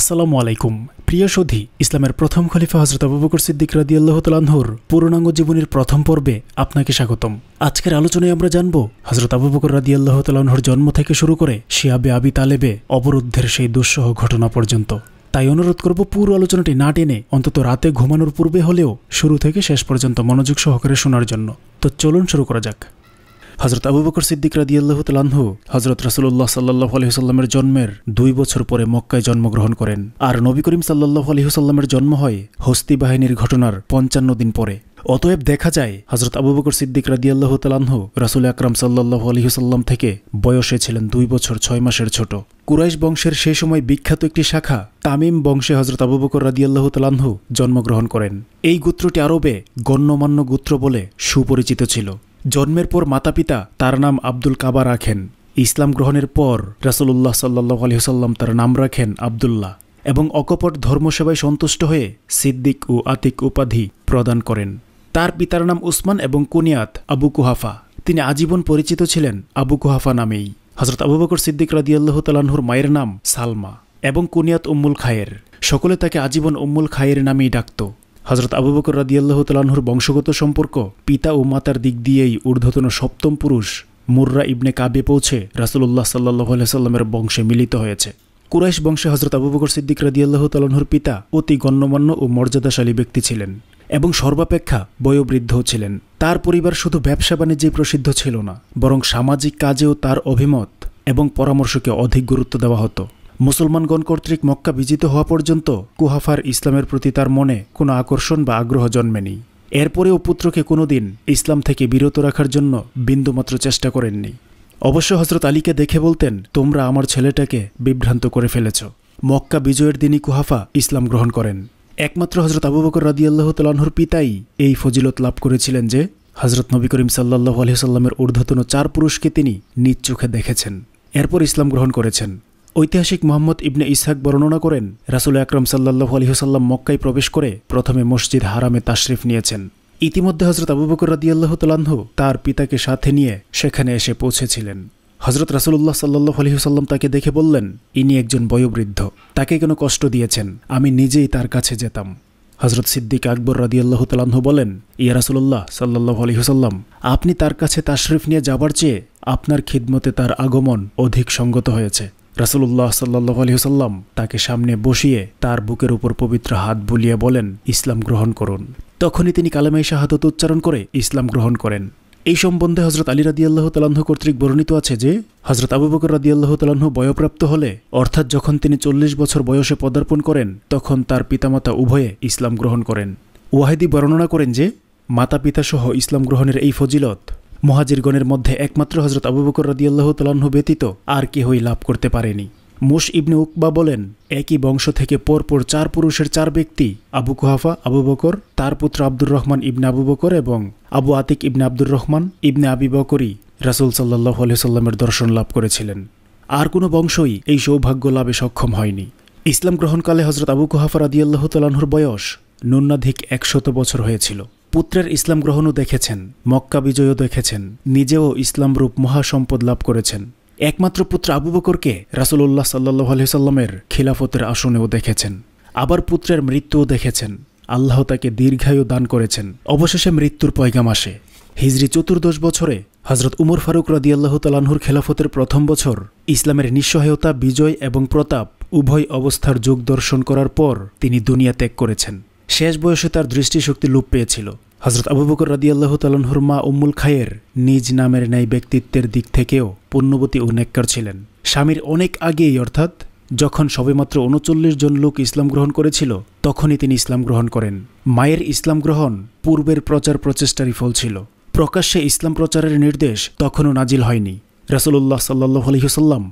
আসসালামু আলাইকুম প্রিয় সধী ইসলামের প্রথম খলিফা হজরত আবুবকর সিদ্দিক রাদি আল্লাহ তালাহুর পূর্ণাঙ্গ জীবনের প্রথম পর্বে আপনাকে স্বাগতম আজকের আলোচনায় আমরা জানব হজরত আবুবকর রাদি আল্লাহ তালাহুর জন্ম থেকে শুরু করে শিয়াবে আবি তালেবে অবরুদ্ধের সেই দুঃসহ ঘটনা পর্যন্ত তাই অনুরোধ করব পুরো আলোচনাটি না টেনে অন্তত রাতে ঘুমানোর পূর্বে হলেও শুরু থেকে শেষ পর্যন্ত মনোযোগ সহকারে শোনার জন্য তো চলুন শুরু করা যাক হজরত আবু বকর সিদ্দিক রাদিয়াল্লাহ তালাহু হজরত রাসুল্লাহ সাল্লাহ আলহিহসাল্লামের জন্মের দুই বছর পরে মক্কায় জন্মগ্রহণ করেন আর নবী করিম সাল্লাহ আলহিহসাল্লামের জন্ম হয় হস্তি বাহিনীর ঘটনার পঞ্চান্ন দিন পরে অতএব দেখা যায় হজরত আবু বকর সিদ্দিক রাদিয়াল্লাহ তালাহ রাসুল আকরাম সাল্লাহ আলহিহসাল্লাম থেকে বয়সে ছিলেন দুই বছর ছয় মাসের ছোট কুরাইশ বংশের সেই সময় বিখ্যাত একটি শাখা তামিম বংশে হজরত আবু বকর রাদিয়াল্লাহ তালাহু জন্মগ্রহণ করেন এই গোত্রটি আরবে গণ্যমান্য গোত্র বলে সুপরিচিত ছিল জন্মের পর মাতা পিতা তার নাম আব্দুল কাবা রাখেন ইসলাম গ্রহণের পর রাসুল্লাহ সাল্লাহ আলহিহসাল্লাম তার নাম রাখেন আবদুল্লাহ এবং অকপট ধর্মসেবায় সন্তুষ্ট হয়ে সিদ্দিক ও আতিক উপাধি প্রদান করেন তার পিতার নাম উসমান এবং কুনিয়াত আবু কুহাফা তিনি আজীবন পরিচিত ছিলেন আবু কুহাফা নামেই হজরত আবু বকর সিদ্দিক রাদিয়াল্লাহ তালাহুর মায়ের নাম সালমা এবং কুনিয়াত উম্মুল খায়ের সকলে তাকে আজীবন উম্মুল খায়ের নামেই ডাকত হজরত আবু বকর রাদিয়াল্লাহ তালাহুর বংশগত সম্পর্ক পিতা ও মাতার দিক দিয়েই ঊর্ধ্বতন সপ্তম পুরুষ মুর্রা ইবনে কাবে পৌঁছে রাসুল্লাহ সাল্লাহ সাল্লামের বংশে মিলিত হয়েছে কুরাইশ বংশে হজরত আবু বকর সিদ্দিক রাদিয়াল্লাহ তালাহুর পিতা অতি গণ্যমান্য ও মর্যাদাশালী ব্যক্তি ছিলেন এবং সর্বাপেক্ষা বয়োবৃদ্ধও ছিলেন তার পরিবার শুধু ব্যবসা বাণিজ্যে প্রসিদ্ধ ছিল না বরং সামাজিক কাজেও তার অভিমত এবং পরামর্শকে অধিক গুরুত্ব দেওয়া হতো মুসলমানগণ কর্তৃক মক্কা বিজিত হওয়া পর্যন্ত কুহাফার ইসলামের প্রতি তার মনে কোনো আকর্ষণ বা আগ্রহ জন্মেনি এরপরেও পুত্রকে কোনোদিন ইসলাম থেকে বিরত রাখার জন্য বিন্দুমাত্র চেষ্টা করেননি অবশ্য হজরত আলীকে দেখে বলতেন তোমরা আমার ছেলেটাকে বিভ্রান্ত করে ফেলেছ মক্কা বিজয়ের দিনই কুহাফা ইসলাম গ্রহণ করেন একমাত্র হজরত আবু বকর রাদিয়াল্লাহ পিতাই এই ফজিলত লাভ করেছিলেন যে হজরত নবী করিম সাল্লাহ আলহিহ্লামের ঊর্ধ্বতন চার পুরুষকে তিনি নিজ চোখে দেখেছেন এরপর ইসলাম গ্রহণ করেছেন ঐতিহাসিক মোহাম্মদ ইবনে ইসহাক বর্ণনা করেন রাসুল আকরম সাল্লাহ আলহিহসাল্লাম মক্কায় প্রবেশ করে প্রথমে মসজিদ হারামে তাশরিফ নিয়েছেন ইতিমধ্যে হজরত আবু বকর রাদিয়াল্লাহ তালাহ তার পিতাকে সাথে নিয়ে সেখানে এসে পৌঁছেছিলেন হজরত রাসুল্লাহ সাল্লাহ আলহিহসাল্লাম তাকে দেখে বললেন ইনি একজন বয়োবৃদ্ধ তাকে কেন কষ্ট দিয়েছেন আমি নিজেই তার কাছে যেতাম হজরত সিদ্দিক আকবর রাদিয়াল্লাহ তালাহ বলেন ইয়া রাসুল্লাহ সাল্লাহ আলহিহসাল্লাম আপনি তার কাছে তাশরিফ নিয়ে যাবার চেয়ে আপনার খিদমতে তার আগমন অধিক সঙ্গত হয়েছে রাসুল্লাহ সাল্লাহ আলহিহসাল্লাম তাকে সামনে বসিয়ে তার বুকের উপর পবিত্র হাত বুলিয়ে বলেন ইসলাম গ্রহণ করুন তখনই তিনি কালেমাই শাহাদত উচ্চারণ করে ইসলাম গ্রহণ করেন এই সম্বন্ধে হজরত আলী রাদিয়াল্লাহ তালাহ কর্তৃক বর্ণিত আছে যে হজরত আবু বকর রাদিয়াল্লাহ তালাহ বয়প্রাপ্ত হলে অর্থাৎ যখন তিনি চল্লিশ বছর বয়সে পদার্পণ করেন তখন তার পিতামাতা উভয়ে ইসলাম গ্রহণ করেন ওয়াহেদি বর্ণনা করেন যে মাতা পিতাসহ ইসলাম গ্রহণের এই ফজিলত মহাজিরগণের মধ্যে একমাত্র হজরত আবু বকর রদিয়াল্লাহ তালাহ ব্যতীত আর কেহই লাভ করতে পারেনি মুশ ইবনে উকবা বলেন একই বংশ থেকে পরপর চার পুরুষের চার ব্যক্তি আবু কুহাফা আবু বকর তার পুত্র আব্দুর রহমান ইবনে আবু বকর এবং আবু আতিক ইবনে আব্দুর রহমান ইবনে আবি বকরই রাসুল সাল্লাহ সাল্লামের দর্শন লাভ করেছিলেন আর কোনো বংশই এই সৌভাগ্য লাভে সক্ষম হয়নি ইসলাম গ্রহণকালে হজরত আবু কুহাফা রাদিয়াল্লাহ তালাহুর বয়স ন্যূনাধিক একশত বছর হয়েছিল পুত্রের ইসলাম গ্রহণও দেখেছেন মক্কা বিজয়ও দেখেছেন নিজেও ইসলামরূপ মহাসম্পদ লাভ করেছেন একমাত্র পুত্র আবু বকরকে রাসুলুল্লাহ সাল্লাহ আলহিসাল্লামের খিলাফতের আসনেও দেখেছেন আবার পুত্রের মৃত্যুও দেখেছেন আল্লাহ তাকে দীর্ঘায়ু দান করেছেন অবশেষে মৃত্যুর পয়গাম আসে হিজরি চতুর্দশ বছরে হজরত উমর ফারুক রাদিয়াল্লাহ তালাহুর খেলাফতের প্রথম বছর ইসলামের নিঃসহায়তা বিজয় এবং প্রতাপ উভয় অবস্থার যোগ দর্শন করার পর তিনি দুনিয়া ত্যাগ করেছেন শেষ বয়সে তার দৃষ্টিশক্তি লোপ পেয়েছিল হজরত আবু বকর রাদিয়াল্লাহ তালনহুর মা উম্মুল খায়ের নিজ নামের ন্যায় ব্যক্তিত্বের দিক থেকেও পূর্ণবতী ও নেককার ছিলেন স্বামীর অনেক আগেই অর্থাৎ যখন সবেমাত্র উনচল্লিশ জন লোক ইসলাম গ্রহণ করেছিল তখনই তিনি ইসলাম গ্রহণ করেন মায়ের ইসলাম গ্রহণ পূর্বের প্রচার প্রচেষ্টারই ফল ছিল প্রকাশ্যে ইসলাম প্রচারের নির্দেশ তখনও নাজিল হয়নি রাসুল্লাহ সাল্লাহ আলহিহসাল্লাম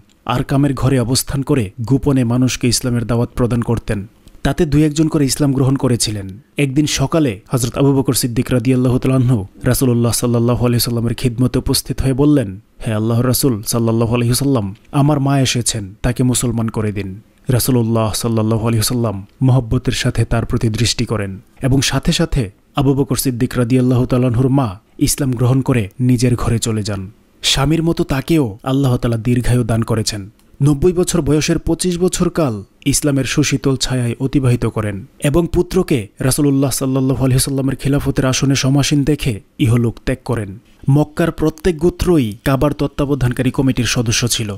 কামের ঘরে অবস্থান করে গোপনে মানুষকে ইসলামের দাওয়াত প্রদান করতেন তাতে দুই একজন করে ইসলাম গ্রহণ করেছিলেন একদিন সকালে হজরত আবু বকর সিদ্দিক রাদিয়াল্লাহ তালাহ রাসুল্লাহ সাল্লাহ আলহিহ্লামের খিদমতে উপস্থিত হয়ে বললেন হে আল্লাহ রাসুল সাল্লাহ আলহিহ্লাম আমার মা এসেছেন তাকে মুসলমান করে দিন রাসুল্লাহ সাল্লাহ আলহিহ্লাম মহব্বতের সাথে তার প্রতি দৃষ্টি করেন এবং সাথে সাথে আবু বকর সিদ্দিক আল্লাহ তালাহুর মা ইসলাম গ্রহণ করে নিজের ঘরে চলে যান স্বামীর মতো তাকেও আল্লাহ তালা দীর্ঘায়ু দান করেছেন নব্বই বছর বয়সের পঁচিশ বছর কাল ইসলামের সুশীতল ছায়ায় অতিবাহিত করেন এবং পুত্রকে রাসুলুল্লাহ সাল্লাহ আলহিসাল্লামের খিলাফতের আসনে সমাসীন দেখে ইহলোক ত্যাগ করেন মক্কার প্রত্যেক গোত্রই কাবার তত্ত্বাবধানকারী কমিটির সদস্য ছিল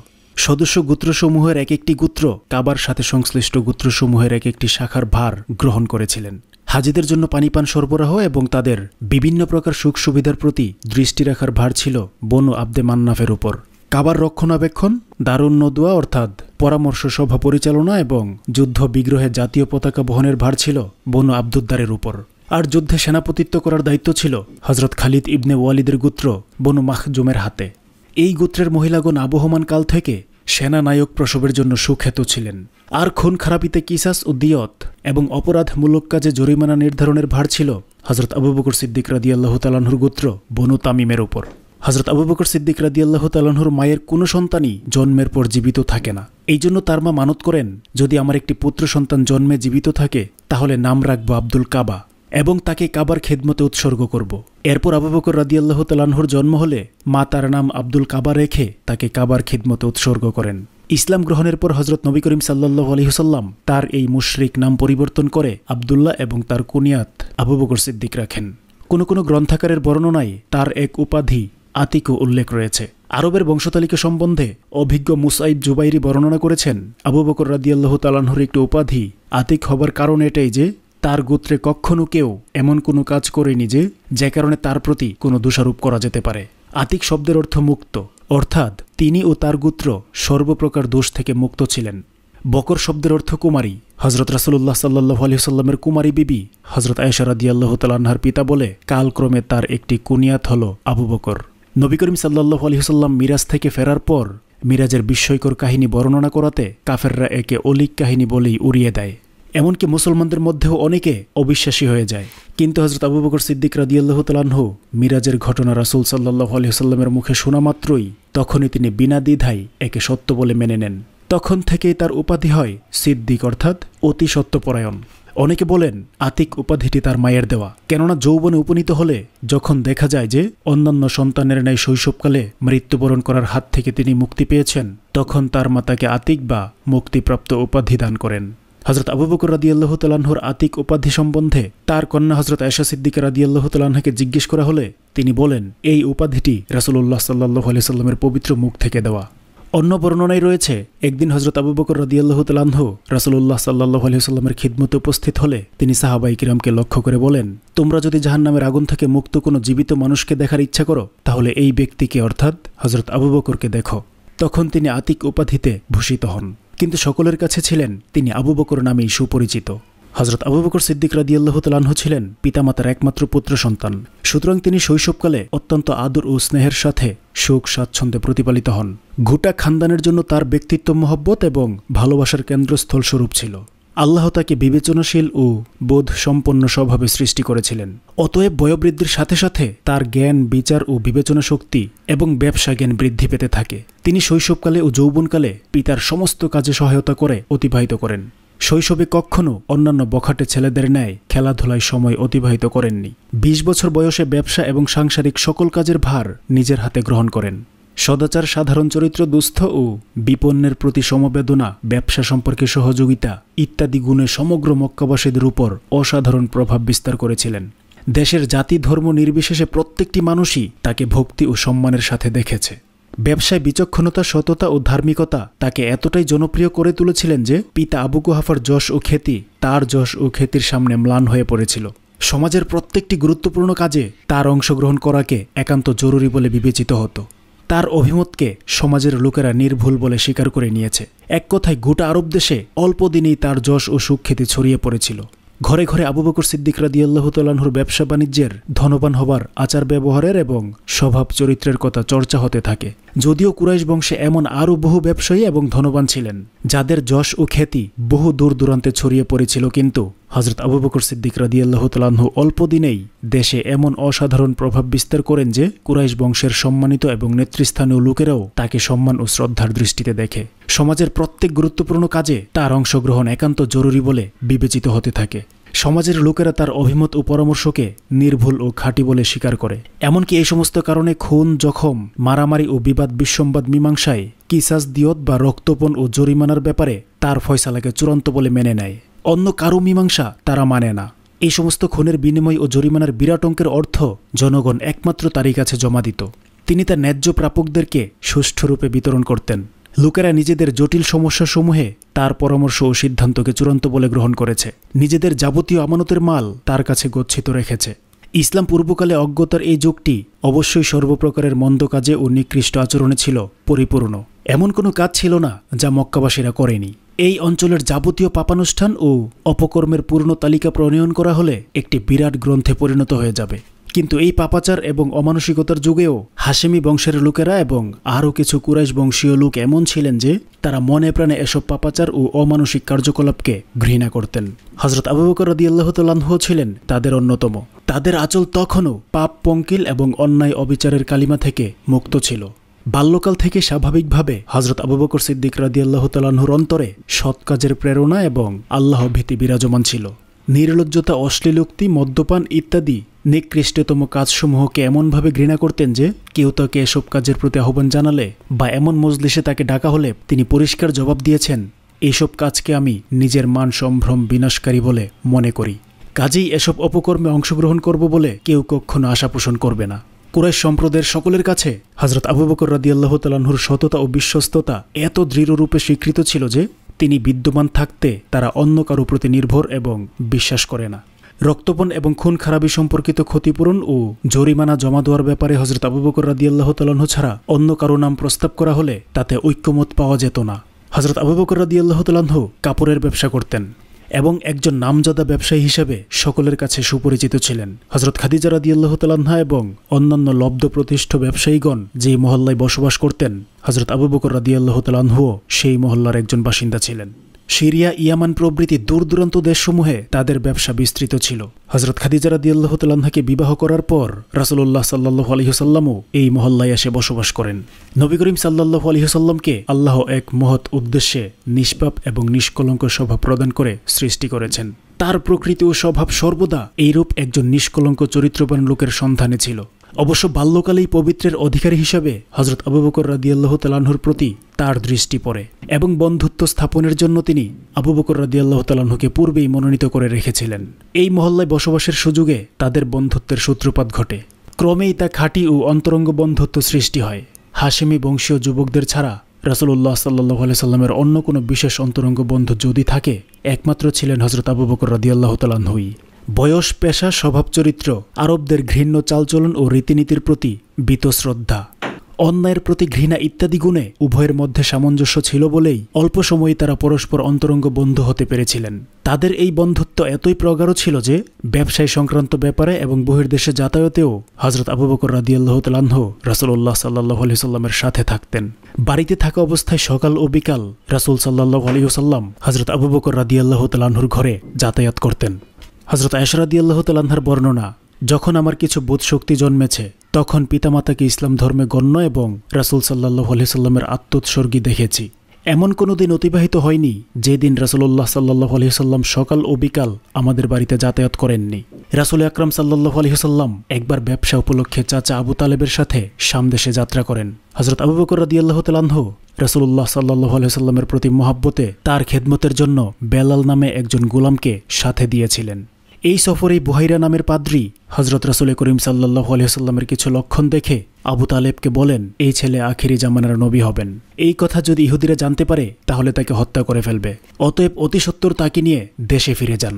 সদস্য গোত্রসমূহের এক একটি গোত্র কাবার সাথে সংশ্লিষ্ট গোত্রসমূহের এক একটি শাখার ভার গ্রহণ করেছিলেন হাজিদের জন্য পানি পান সরবরাহ এবং তাদের বিভিন্ন প্রকার সুখ সুবিধার প্রতি দৃষ্টি রাখার ভার ছিল বনু আব্দে মান্নাফের উপর কাবার রক্ষণাবেক্ষণ দারুণ নদুয়া অর্থাৎ পরামর্শ সভা পরিচালনা এবং যুদ্ধ বিগ্রহে জাতীয় পতাকা বহনের ভার ছিল বনু আব্দুদ্দারের উপর আর যুদ্ধে সেনাপতিত্ব করার দায়িত্ব ছিল হজরত খালিদ ইবনে ওয়ালিদের গোত্র বনু মাহজুমের হাতে এই গোত্রের মহিলাগণ আবহমান কাল থেকে সেনা নায়ক প্রসবের জন্য সুখ্যাত ছিলেন আর খুন খারাপিতে কিসাস ও দিয়ত এবং অপরাধমূলক কাজে জরিমানা নির্ধারণের ভার ছিল হজরত আবুবকর সিদ্দিক রাদিয়াল্লাহ তালাহুর গোত্র বনু তামিমের ওপর হজরত আবু বকর সিদ্দিক রাদিয়াল্লাহ তালাহর মায়ের কোনো সন্তানই জন্মের পর জীবিত থাকে না এই জন্য তার মা মানত করেন যদি আমার একটি পুত্র সন্তান জন্মে জীবিত থাকে তাহলে নাম রাখবো আব্দুল কাবা এবং তাকে কাবার খেদমতে উৎসর্গ করব এরপর আবু বকর রাদিয়াল্লাহ তালাহর জন্ম হলে মা তার নাম আব্দুল কাবা রেখে তাকে কাবার খেদমতে উৎসর্গ করেন ইসলাম গ্রহণের পর হজরত নবী করিম সাল্লাহ আলহিহসাল্লাম তার এই মুশরিক নাম পরিবর্তন করে আবদুল্লাহ এবং তার কুনিয়াত আবু বকর সিদ্দিক রাখেন কোনো কোনো গ্রন্থাকারের বর্ণনায় তার এক উপাধি আতিকও উল্লেখ রয়েছে আরবের বংশতালিকা সম্বন্ধে অভিজ্ঞ মুসাইব জুবাইরি বর্ণনা করেছেন আবু বকর রাদিয়াল্লাহ তালাহর একটি উপাধি আতিক হবার কারণ এটাই যে তার গোত্রে কখনও কেউ এমন কোনো কাজ করেনি যে যে কারণে তার প্রতি কোনো দোষারোপ করা যেতে পারে আতিক শব্দের অর্থ মুক্ত অর্থাৎ তিনি ও তার গোত্র সর্বপ্রকার দোষ থেকে মুক্ত ছিলেন বকর শব্দের অর্থ কুমারী হজরত রাসুল্লাহ সাল্লাহ আলহিহসাল্লামের কুমারী বিবি হজরত আয়সারাদিয়াল্লাহ আল্লাহ তালাহার পিতা বলে কালক্রমে তার একটি কুনিয়াত হল আবু বকর নবী করিম সাল্লাহ আলহিহাল্লাম মিরাজ থেকে ফেরার পর মিরাজের বিস্ময়কর কাহিনী বর্ণনা করাতে কাফেররা একে অলিক কাহিনী বলেই উড়িয়ে দেয় এমনকি মুসলমানদের মধ্যেও অনেকে অবিশ্বাসী হয়ে যায় কিন্তু হজরত আবু বকর সিদ্দিক রাদিয়াল্লাহ তালাহ মিরাজের ঘটনা রাসুল সাল্লাহ আলহিহাল্লামের মুখে শোনা মাত্রই তখনই তিনি বিনা দ্বিধায় একে সত্য বলে মেনে নেন তখন থেকেই তার উপাধি হয় সিদ্দিক অর্থাৎ অতি সত্যপরায়ণ অনেকে বলেন আতিক উপাধিটি তার মায়ের দেওয়া কেননা যৌবনে উপনীত হলে যখন দেখা যায় যে অন্যান্য সন্তানের ন্যায় শৈশবকালে মৃত্যুবরণ করার হাত থেকে তিনি মুক্তি পেয়েছেন তখন তার মাতাকে আতিক বা মুক্তিপ্রাপ্ত উপাধি দান করেন হজরত আবু বকর রাদিয়াল্লাহ তালাহর আতিক উপাধি সম্বন্ধে তার কন্যা হজরত আয়সা সিদ্দিকা রাদিয়াল্লাহ তালাহাকে জিজ্ঞেস করা হলে তিনি বলেন এই উপাধিটি রাসুল্লাহ সাল্লাহ সাল্লামের পবিত্র মুখ থেকে দেওয়া অন্য বর্ণনায় রয়েছে একদিন হজরত আবু বকর রদিয়াল্লাহ তালাহু রাসুল্লাহ সাল্লাহ আলহিহাল্লামের খিদমতে উপস্থিত হলে তিনি সাহাবাই কিরামকে লক্ষ্য করে বলেন তোমরা যদি জাহান্নামের আগুন থেকে মুক্ত কোনো জীবিত মানুষকে দেখার ইচ্ছা করো তাহলে এই ব্যক্তিকে অর্থাৎ হজরত আবু বকরকে দেখো তখন তিনি আতিক উপাধিতে ভূষিত হন কিন্তু সকলের কাছে ছিলেন তিনি আবু বকর নামেই সুপরিচিত হজরত আবু বকর সিদ্দিক রাদিয়াল্লাহ তালাহ ছিলেন পিতামাতার একমাত্র পুত্র সন্তান সুতরাং তিনি শৈশবকালে অত্যন্ত আদর ও স্নেহের সাথে সুখ স্বাচ্ছন্দ্যে প্রতিপালিত হন ঘুটা খানদানের জন্য তার ব্যক্তিত্ব মহব্বত এবং ভালোবাসার কেন্দ্রস্থল স্বরূপ ছিল আল্লাহ তাকে বিবেচনাশীল ও বোধ সম্পন্ন স্বভাবে সৃষ্টি করেছিলেন অতএব বয়োবৃদ্ধির সাথে সাথে তার জ্ঞান বিচার ও বিবেচনা শক্তি এবং ব্যবসা জ্ঞান বৃদ্ধি পেতে থাকে তিনি শৈশবকালে ও যৌবনকালে পিতার সমস্ত কাজে সহায়তা করে অতিবাহিত করেন শৈশবে কখনও অন্যান্য বখাটে ছেলেদের ন্যায় খেলাধুলায় সময় অতিবাহিত করেননি ২০ বছর বয়সে ব্যবসা এবং সাংসারিক সকল কাজের ভার নিজের হাতে গ্রহণ করেন সদাচার সাধারণ চরিত্র দুস্থ ও বিপন্নের প্রতি সমবেদনা ব্যবসা সম্পর্কে সহযোগিতা ইত্যাদি গুণে সমগ্র মক্কাবাসীদের উপর অসাধারণ প্রভাব বিস্তার করেছিলেন দেশের জাতি ধর্ম নির্বিশেষে প্রত্যেকটি মানুষই তাকে ভক্তি ও সম্মানের সাথে দেখেছে ব্যবসায় বিচক্ষণতা সততা ও ধার্মিকতা তাকে এতটাই জনপ্রিয় করে তুলেছিলেন যে পিতা আবু গুহাফার যশ ও খ্যাতি তার যশ ও খ্যাতির সামনে ম্লান হয়ে পড়েছিল সমাজের প্রত্যেকটি গুরুত্বপূর্ণ কাজে তার অংশগ্রহণ করাকে একান্ত জরুরি বলে বিবেচিত হতো তার অভিমতকে সমাজের লোকেরা নির্ভুল বলে স্বীকার করে নিয়েছে এক কথায় গোটা আরব দেশে অল্প দিনেই তার যশ ও সুখ্যাতি ছড়িয়ে পড়েছিল ঘরে ঘরে আবু বকর সিদ্দিক রাদিয়াল্লাহ ব্যবসা বাণিজ্যের ধনবান হবার আচার ব্যবহারের এবং স্বভাব চরিত্রের কথা চর্চা হতে থাকে যদিও কুরাইশ বংশে এমন আরও বহু ব্যবসায়ী এবং ধনবান ছিলেন যাদের যশ ও খ্যাতি বহু দূর দূরান্তে ছড়িয়ে পড়েছিল কিন্তু হজরত আবু বকর সিদ্দিক রাদিয়াল্লাহতালাহ অল্প দিনেই দেশে এমন অসাধারণ প্রভাব বিস্তার করেন যে কুরাইশ বংশের সম্মানিত এবং নেতৃস্থানীয় লোকেরাও তাকে সম্মান ও শ্রদ্ধার দৃষ্টিতে দেখে সমাজের প্রত্যেক গুরুত্বপূর্ণ কাজে তার অংশগ্রহণ একান্ত জরুরি বলে বিবেচিত হতে থাকে সমাজের লোকেরা তার অভিমত ও পরামর্শকে নির্ভুল ও খাঁটি বলে স্বীকার করে এমনকি এই সমস্ত কারণে খুন জখম মারামারি ও বিবাদ বিসম্বাদ মীমাংসায় কিসাস দিয়ত বা রক্তপণ ও জরিমানার ব্যাপারে তার ফয়সালাকে চূড়ান্ত বলে মেনে নেয় অন্য কারো মীমাংসা তারা মানে না এই সমস্ত খুনের বিনিময় ও জরিমানার বিরাট অঙ্কের অর্থ জনগণ একমাত্র তারই কাছে জমা দিত তিনি তার ন্যায্য প্রাপকদেরকে সুষ্ঠুরূপে বিতরণ করতেন লোকেরা নিজেদের জটিল সমস্যাসমূহে তার পরামর্শ ও সিদ্ধান্তকে চূড়ান্ত বলে গ্রহণ করেছে নিজেদের যাবতীয় আমানতের মাল তার কাছে গচ্ছিত রেখেছে ইসলাম পূর্বকালে অজ্ঞতার এই যুগটি অবশ্যই সর্বপ্রকারের মন্দ কাজে ও নিকৃষ্ট আচরণে ছিল পরিপূর্ণ এমন কোনো কাজ ছিল না যা মক্কাবাসীরা করেনি এই অঞ্চলের যাবতীয় পাপানুষ্ঠান ও অপকর্মের পূর্ণ তালিকা প্রণয়ন করা হলে একটি বিরাট গ্রন্থে পরিণত হয়ে যাবে কিন্তু এই পাপাচার এবং অমানসিকতার যুগেও হাসেমি বংশের লোকেরা এবং আরও কিছু কুরাইশ বংশীয় লোক এমন ছিলেন যে তারা মনে প্রাণে এসব পাপাচার ও অমানসিক কার্যকলাপকে ঘৃণা করতেন হজরত আবু বকর রদিয়াল্লাহ ছিলেন তাদের অন্যতম তাদের আচল তখনও পাপ পঙ্কিল এবং অন্যায় অবিচারের কালিমা থেকে মুক্ত ছিল বাল্যকাল থেকে স্বাভাবিকভাবে হজরত আবু বকর সিদ্দিক রাদিয়াল্লাহ তালাহুর অন্তরে সৎ কাজের প্রেরণা এবং আল্লাহ ভীতি বিরাজমান ছিল নির্লজ্জতা অশ্লীলোক্তি মদ্যপান ইত্যাদি নিকৃষ্টতম কাজসমূহকে এমনভাবে ঘৃণা করতেন যে কেউ তাকে এসব কাজের প্রতি আহ্বান জানালে বা এমন মজলিসে তাকে ডাকা হলে তিনি পরিষ্কার জবাব দিয়েছেন এসব কাজকে আমি নিজের মান সম্ভ্রম বিনাশকারী বলে মনে করি কাজেই এসব অপকর্মে অংশগ্রহণ করব বলে কেউ কখনো আশা পোষণ করবে না কুরাইশ সম্প্রদায়ের সকলের কাছে হজরত আবু বকর রাদিয়াল্লাহ তালাহুর সততা ও বিশ্বস্ততা এত দৃঢ়রূপে স্বীকৃত ছিল যে তিনি বিদ্যমান থাকতে তারা অন্য কারো প্রতি নির্ভর এবং বিশ্বাস করে না রক্তপণ এবং খুন খারাপি সম্পর্কিত ক্ষতিপূরণ ও জরিমানা জমা দেওয়ার ব্যাপারে হজরত আবু বকর রাদিয়াল্লাহ তালাহ ছাড়া অন্য কারো নাম প্রস্তাব করা হলে তাতে ঐক্যমত পাওয়া যেত না হজরত আবু বকর রাদিয়াল্লাহ তালাহ কাপড়ের ব্যবসা করতেন এবং একজন নামজাদা ব্যবসায়ী হিসেবে সকলের কাছে সুপরিচিত ছিলেন হজরত খাদিজা রাদিয়াল্লাহ তালান্না এবং অন্যান্য প্রতিষ্ঠ ব্যবসায়ীগণ যেই মহল্লায় বসবাস করতেন হজরত আবু বকর আল্লাহ তালানহুও সেই মহল্লার একজন বাসিন্দা ছিলেন সিরিয়া ইয়ামান প্রভৃতি দূর দূরান্ত দেশসমূহে তাদের ব্যবসা বিস্তৃত ছিল হজরত খাদিজারা রাদিয়াল্লাহ বিবাহ করার পর রাসুল্লাহ সাল্লাহ আলহিহসাল্লামও এই মহল্লায় এসে বসবাস করেন নবী করিম সাল্লাহ আলহিহসাল্লামকে আল্লাহ এক মহৎ উদ্দেশ্যে নিষ্পাপ এবং নিষ্কলঙ্ক স্বভাব প্রদান করে সৃষ্টি করেছেন তার প্রকৃতি ও স্বভাব সর্বদা এইরূপ একজন নিষ্কলঙ্ক চরিত্রবান লোকের সন্ধানে ছিল অবশ্য বাল্যকালেই পবিত্রের অধিকারী হিসাবে হজরত আবু বকর রাদিয়াল্লাহ তালাহুর প্রতি তার দৃষ্টি পড়ে এবং বন্ধুত্ব স্থাপনের জন্য তিনি আবু বকর রাদিয়াল্লাহ তালাহুকে পূর্বেই মনোনীত করে রেখেছিলেন এই মহল্লায় বসবাসের সুযোগে তাদের বন্ধুত্বের সূত্রপাত ঘটে ক্রমেই তা খাঁটি ও অন্তরঙ্গ বন্ধুত্ব সৃষ্টি হয় হাশেমি বংশীয় যুবকদের ছাড়া রাসুল্লাহ সাল্লাহ সাল্লামের অন্য কোনো বিশেষ অন্তরঙ্গ বন্ধু যদি থাকে একমাত্র ছিলেন হজরত আবু বকর রাদিয়াল্লাহ তালাহুই বয়স পেশা স্বভাব চরিত্র আরবদের ঘৃণ্য চালচলন ও রীতিনীতির প্রতি বীতশ্রদ্ধা অন্যায়ের প্রতি ঘৃণা ইত্যাদি গুণে উভয়ের মধ্যে সামঞ্জস্য ছিল বলেই অল্প সময়ে তারা পরস্পর অন্তরঙ্গ বন্ধু হতে পেরেছিলেন তাদের এই বন্ধুত্ব এতই প্রগাঢ় ছিল যে ব্যবসায় সংক্রান্ত ব্যাপারে এবং বহির্দেশে যাতায়াতেও হজরত আবু বকর রাদিয়াল্লাহ তালাহ রাসুল্লাহ সাল্লাহ আলি সাল্লামের সাথে থাকতেন বাড়িতে থাকা অবস্থায় সকাল ও বিকাল রাসুল সাল্লাহ আলিহসাল্লাম হজরত আবু বকর রাদিয়াল্লাহ তালাহুর ঘরে যাতায়াত করতেন হজরত আয়সরাদিয়াল্লাহ তালাহার বর্ণনা যখন আমার কিছু বোধ শক্তি জন্মেছে তখন পিতামাতাকে ইসলাম ধর্মে গণ্য এবং রাসুল সাল্লাহ আলহিসাল্লামের আত্মোৎসর্গী দেখেছি এমন কোনো দিন অতিবাহিত হয়নি যেদিন রাসুল্লাহ সাল্লাহ আলহিহাল্লাম সকাল ও বিকাল আমাদের বাড়িতে যাতায়াত করেননি রাসুল আকরাম সাল্লাহ আলহিহাল্লাম একবার ব্যবসা উপলক্ষে চাচা আবু তালেবের সাথে সামদেশে যাত্রা করেন হজরত আবু বকর রাদিয়াল্লাহ তালাহ রাসুল্লাহ সাল্লাহ আলহিহাল্লামের প্রতি মহাব্বতে তার খেদমতের জন্য বেলাল নামে একজন গোলামকে সাথে দিয়েছিলেন এই সফরে বুহাইরা নামের পাদ্রি হজরত রাসুলে করিম সাল্লাহ আলহিহাল্লামের কিছু লক্ষণ দেখে আবু তালেবকে বলেন এই ছেলে আখিরি জামানার নবী হবেন এই কথা যদি ইহুদিরা জানতে পারে তাহলে তাকে হত্যা করে ফেলবে অতএব অতি সত্তর তাকে নিয়ে দেশে ফিরে যান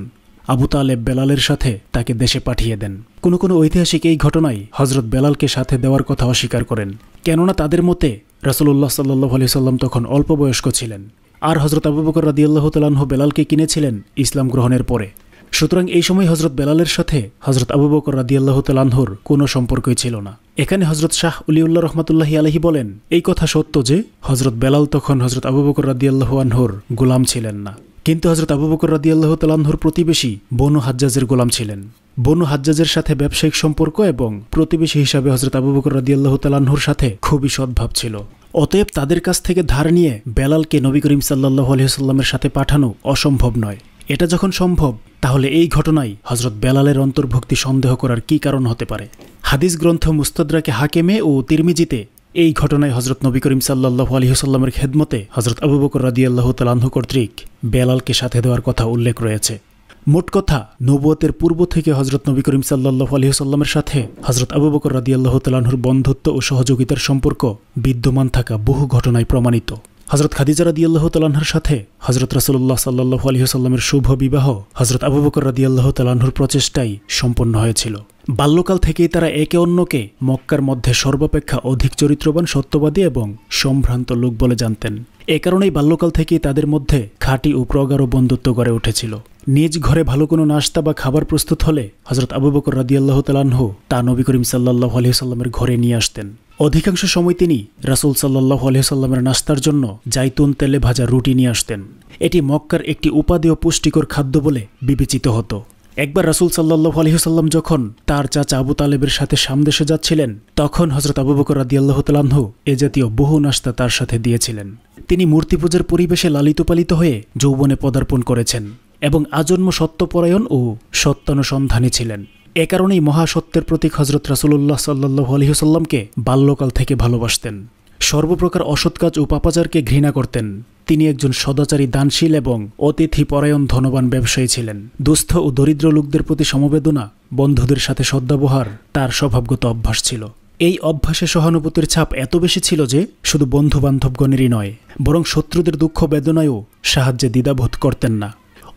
আবু তালেব বেলালের সাথে তাকে দেশে পাঠিয়ে দেন কোনো কোনো ঐতিহাসিক এই ঘটনায় হজরত বেলালকে সাথে দেওয়ার কথা অস্বীকার করেন কেননা তাদের মতে রাসুল্লাহ সাল্লাহ আলি সাল্লাম তখন অল্প বয়স্ক ছিলেন আর হজরত আবুবকর বকর রাদিয়াল্লাহ তালাহ বেলালকে কিনেছিলেন ইসলাম গ্রহণের পরে সুতরাং এই সময় হজরত বেলালের সাথে হজরত আবু বকর রাদিয়াল্লাহ তালহর কোনো সম্পর্কই ছিল না এখানে হজরত শাহ উলিউল্লাহ রহমতুল্লাহি আলহি বলেন এই কথা সত্য যে হজরত বেলাল তখন হজরত আবু বকর রাদিয়াল্লাহ আনহর গোলাম ছিলেন না কিন্তু হজরত আবু বকর রাদিয়াল্লাহ তালহর প্রতিবেশী বনু হাজ্জাজের গোলাম ছিলেন বনু হাজ্জাজের সাথে ব্যবসায়িক সম্পর্ক এবং প্রতিবেশী হিসাবে হজরত আবু বকর রাদিয়াল্লাহ তালাহর সাথে খুবই সদ্ভাব ছিল অতএব তাদের কাছ থেকে ধার নিয়ে বেলালকে নবী করিম সাল্লাহ আলহিহাল্লামের সাথে পাঠানো অসম্ভব নয় এটা যখন সম্ভব তাহলে এই ঘটনায় হজরত বেলালের অন্তর্ভুক্তি সন্দেহ করার কি কারণ হতে পারে হাদিস গ্রন্থ মুস্তদরাকে হাকেমে ও তিরমিজিতে এই ঘটনায় হজরত নবী করিম সাল্লাহ আলহিহসাল্লামের খেদমতে হজরত আবু বকর রাদিয়াল্লাহ তালাহু কর্তৃক বেলালকে সাথে দেওয়ার কথা উল্লেখ রয়েছে মোট কথা নবুয়তের পূর্ব থেকে হজরত নবী করিম সাল্লাহ আলহিহসাল্লামের সাথে হজরত আবু বকর রাদিয়াল্লাহ তালাহুর বন্ধুত্ব ও সহযোগিতার সম্পর্ক বিদ্যমান থাকা বহু ঘটনায় প্রমাণিত হজরত খাদিজা আল্লাহ তালাহর সাথে হজরত রাসুল্লাহ সাল্লাহ আলহিহসাল্লামের শুভ বিবাহ হজরত আবু বকর আল্লাহ তালাহুর প্রচেষ্টাই সম্পন্ন হয়েছিল বাল্যকাল থেকেই তারা একে অন্যকে মক্কার মধ্যে সর্বাপেক্ষা অধিক চরিত্রবান সত্যবাদী এবং সম্ভ্রান্ত লোক বলে জানতেন এ কারণেই বাল্যকাল থেকেই তাদের মধ্যে খাঁটি ও প্রগাঢ় বন্ধুত্ব গড়ে উঠেছিল নিজ ঘরে ভালো কোনো নাস্তা বা খাবার প্রস্তুত হলে হজরত আবু বকর রাদিয়াল্লাহ তালাহ তা নবী করিম সাল্লাহ আলহিহসাল্লামের ঘরে নিয়ে আসতেন অধিকাংশ সময় তিনি রাসুল সাল্লাহ আলহিসাল্লামের নাস্তার জন্য জাইতুন তেলে ভাজা রুটি নিয়ে আসতেন এটি মক্কার একটি উপাদেয় পুষ্টিকর খাদ্য বলে বিবেচিত হতো একবার রাসুল সাল্লাহ আলহিহাল্লাম যখন তার চাচা আবু তালেবের সাথে সামদেশে যাচ্ছিলেন তখন হজরত আবু বকর আল্লাহ তালাহু এ জাতীয় বহু নাস্তা তার সাথে দিয়েছিলেন তিনি মূর্তি পূজার পরিবেশে লালিত পালিত হয়ে যৌবনে পদার্পণ করেছেন এবং আজন্ম সত্যপরায়ণ ও সত্যানুসন্ধানী ছিলেন এ কারণেই মহাসত্যের প্রতীক হজরত রাসুল্লাহ সাল্লাহ আলহিহসাল্লামকে বাল্যকাল থেকে ভালোবাসতেন সর্বপ্রকার অসৎ কাজ ও পাপাচারকে ঘৃণা করতেন তিনি একজন সদাচারী দানশীল এবং অতিথি পরায়ণ ধনবান ব্যবসায়ী ছিলেন দুস্থ ও দরিদ্র লোকদের প্রতি সমবেদনা বন্ধুদের সাথে সদ্ব্যবহার তার স্বভাবগত অভ্যাস ছিল এই অভ্যাসে সহানুভূতির ছাপ এত বেশি ছিল যে শুধু বন্ধু বান্ধবগণেরই নয় বরং শত্রুদের দুঃখ বেদনায়ও সাহায্যে দ্বিধাবোধ করতেন না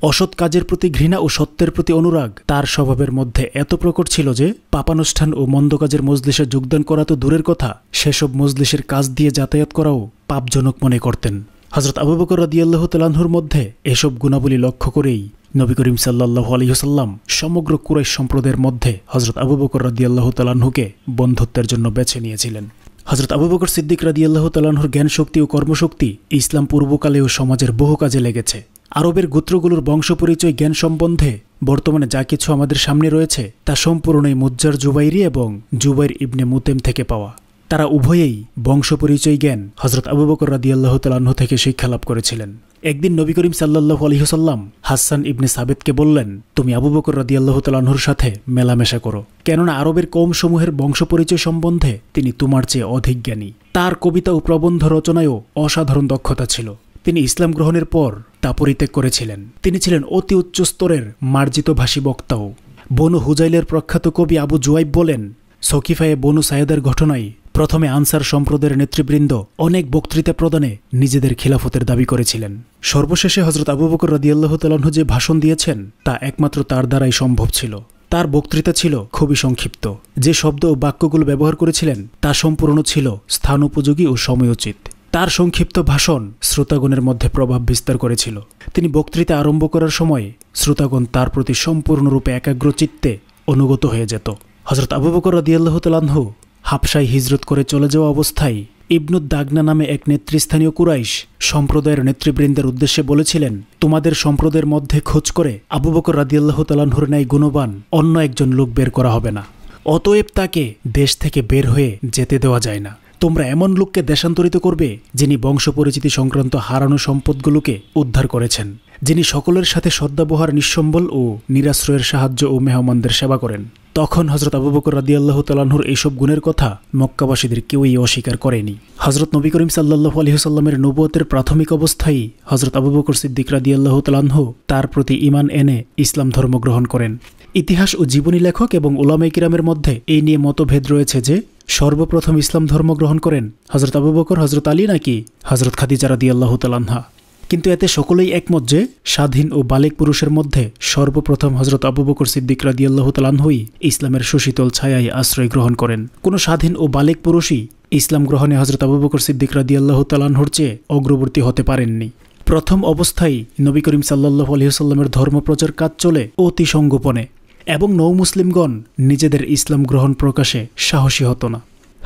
অসৎ কাজের প্রতি ঘৃণা ও সত্যের প্রতি অনুরাগ তার স্বভাবের মধ্যে এত প্রকট ছিল যে পাপানুষ্ঠান ও মন্দ কাজের মজলিসে যোগদান করা তো দূরের কথা সেসব মজলিসের কাজ দিয়ে যাতায়াত করাও পাপজনক মনে করতেন হজরত আবু বকর রাদিয়াল্লাহ তালাহুর মধ্যে এসব গুণাবলী লক্ষ্য করেই নবী করিম সাল্লাহ আলহিহসাল্লাম সমগ্র কুরাই সম্প্রদায়ের মধ্যে হজরত আবু বকর রাদিয়াল্লাহ তালাহুকে বন্ধুত্বের জন্য বেছে নিয়েছিলেন হজরত আবু বকর সিদ্দিক রাদিয়াল্লাহ তালাহুর জ্ঞানশক্তি ও কর্মশক্তি ইসলাম পূর্বকালে ও সমাজের বহু কাজে লেগেছে আরবের গোত্রগুলোর বংশপরিচয় জ্ঞান সম্বন্ধে বর্তমানে যা কিছু আমাদের সামনে রয়েছে তা সম্পূর্ণই মুজ্জার জুবাইরি এবং জুবাইর ইবনে মুতেম থেকে পাওয়া তারা উভয়েই বংশপরিচয় জ্ঞান হজরত আবু বকর রাদিয়াল্লাহ তালাহ থেকে শিক্ষা লাভ করেছিলেন একদিন নবী করিম সাল্লাহ আলহিহসাল্লাম হাসান ইবনে সাবেদকে বললেন তুমি আবু বকর রাদিয়াল্লাহ তালাহুর সাথে মেলামেশা করো কেননা আরবের বংশ বংশপরিচয় সম্বন্ধে তিনি তোমার চেয়ে অধিক জ্ঞানী তার কবিতা ও প্রবন্ধ রচনায়ও অসাধারণ দক্ষতা ছিল তিনি ইসলাম গ্রহণের পর তা পরিত্যাগ করেছিলেন তিনি ছিলেন অতি উচ্চ স্তরের মার্জিত ভাষী বক্তাও বনু হুজাইলের প্রখ্যাত কবি আবু জুয়াইব বলেন সকিফায়ে বনু সায়েদের ঘটনায় প্রথমে আনসার সম্প্রদায়ের নেতৃবৃন্দ অনেক বক্তৃতা প্রদানে নিজেদের খিলাফতের দাবি করেছিলেন সর্বশেষে হজরত আবু বকর রদিয়াল্লাহ তালাহ যে ভাষণ দিয়েছেন তা একমাত্র তার দ্বারাই সম্ভব ছিল তার বক্তৃতা ছিল খুবই সংক্ষিপ্ত যে শব্দ ও বাক্যগুলো ব্যবহার করেছিলেন তা সম্পূর্ণ ছিল স্থানোপযোগী ও সময়োচিত তার সংক্ষিপ্ত ভাষণ শ্রোতাগণের মধ্যে প্রভাব বিস্তার করেছিল তিনি বক্তৃতা আরম্ভ করার সময় শ্রোতাগণ তার প্রতি সম্পূর্ণরূপে একাগ্রচিত্তে অনুগত হয়ে যেত হজরত আবু বকর রদিয়াল্লাহতালাহু হাফসায় হিজরত করে চলে যাওয়া অবস্থায় ইবনুদ দাগনা নামে এক নেতৃস্থানীয় কুরাইশ সম্প্রদায়ের নেতৃবৃন্দের উদ্দেশ্যে বলেছিলেন তোমাদের সম্প্রদায়ের মধ্যে খোঁজ করে আবু বকর রাদিয়াল্লাহ তালাহুর ন্যায় গুণবান অন্য একজন লোক বের করা হবে না অতএব তাকে দেশ থেকে বের হয়ে যেতে দেওয়া যায় না তোমরা এমন লোককে দেশান্তরিত করবে যিনি বংশ পরিচিতি সংক্রান্ত হারানো সম্পদগুলোকে উদ্ধার করেছেন যিনি সকলের সাথে সদ্যাবহার নিঃসম্বল ও নিরাশ্রয়ের সাহায্য ও মেহমানদের সেবা করেন তখন হজরত আবুবকর রাদি রাদিয়াল্লাহ তালাহুর এইসব গুণের কথা মক্কাবাসীদের কেউই অস্বীকার করেনি হজরত নবী করিম সাল্লাহ আলহিহসাল্লামের নবুয়তের প্রাথমিক অবস্থায় হজরত আবুবকর বকর সিদ্দিক রাদিয়াল্লাহ তালাহ তার প্রতি ইমান এনে ইসলাম ধর্ম গ্রহণ করেন ইতিহাস ও জীবনী লেখক এবং ওলামাইকিরামের মধ্যে এই নিয়ে মতভেদ রয়েছে যে সর্বপ্রথম ইসলাম ধর্ম গ্রহণ করেন হজরত আবু বকর হজরত আলী নাকি হজরত খাদিজা রাদি আল্লাহ তালান্না কিন্তু এতে সকলেই একমত যে স্বাধীন ও বালিক পুরুষের মধ্যে সর্বপ্রথম হজরত আবু বকর সিদ্দিক রাদিয়াল্লাহ তালানহই ইসলামের সুশীতল ছায়ায় আশ্রয় গ্রহণ করেন কোনো স্বাধীন ও বালিক পুরুষই ইসলাম গ্রহণে হজরত আবু বকর সিদ্দিক আল্লাহ তালানহর চেয়ে অগ্রবর্তী হতে পারেননি প্রথম অবস্থায় নবী করিম সাল্লাহ আলহিউসাল্লামের ধর্মপ্রচার কাজ চলে অতি সংগোপনে এবং নৌ মুসলিমগণ নিজেদের ইসলাম গ্রহণ প্রকাশে সাহসী হতো না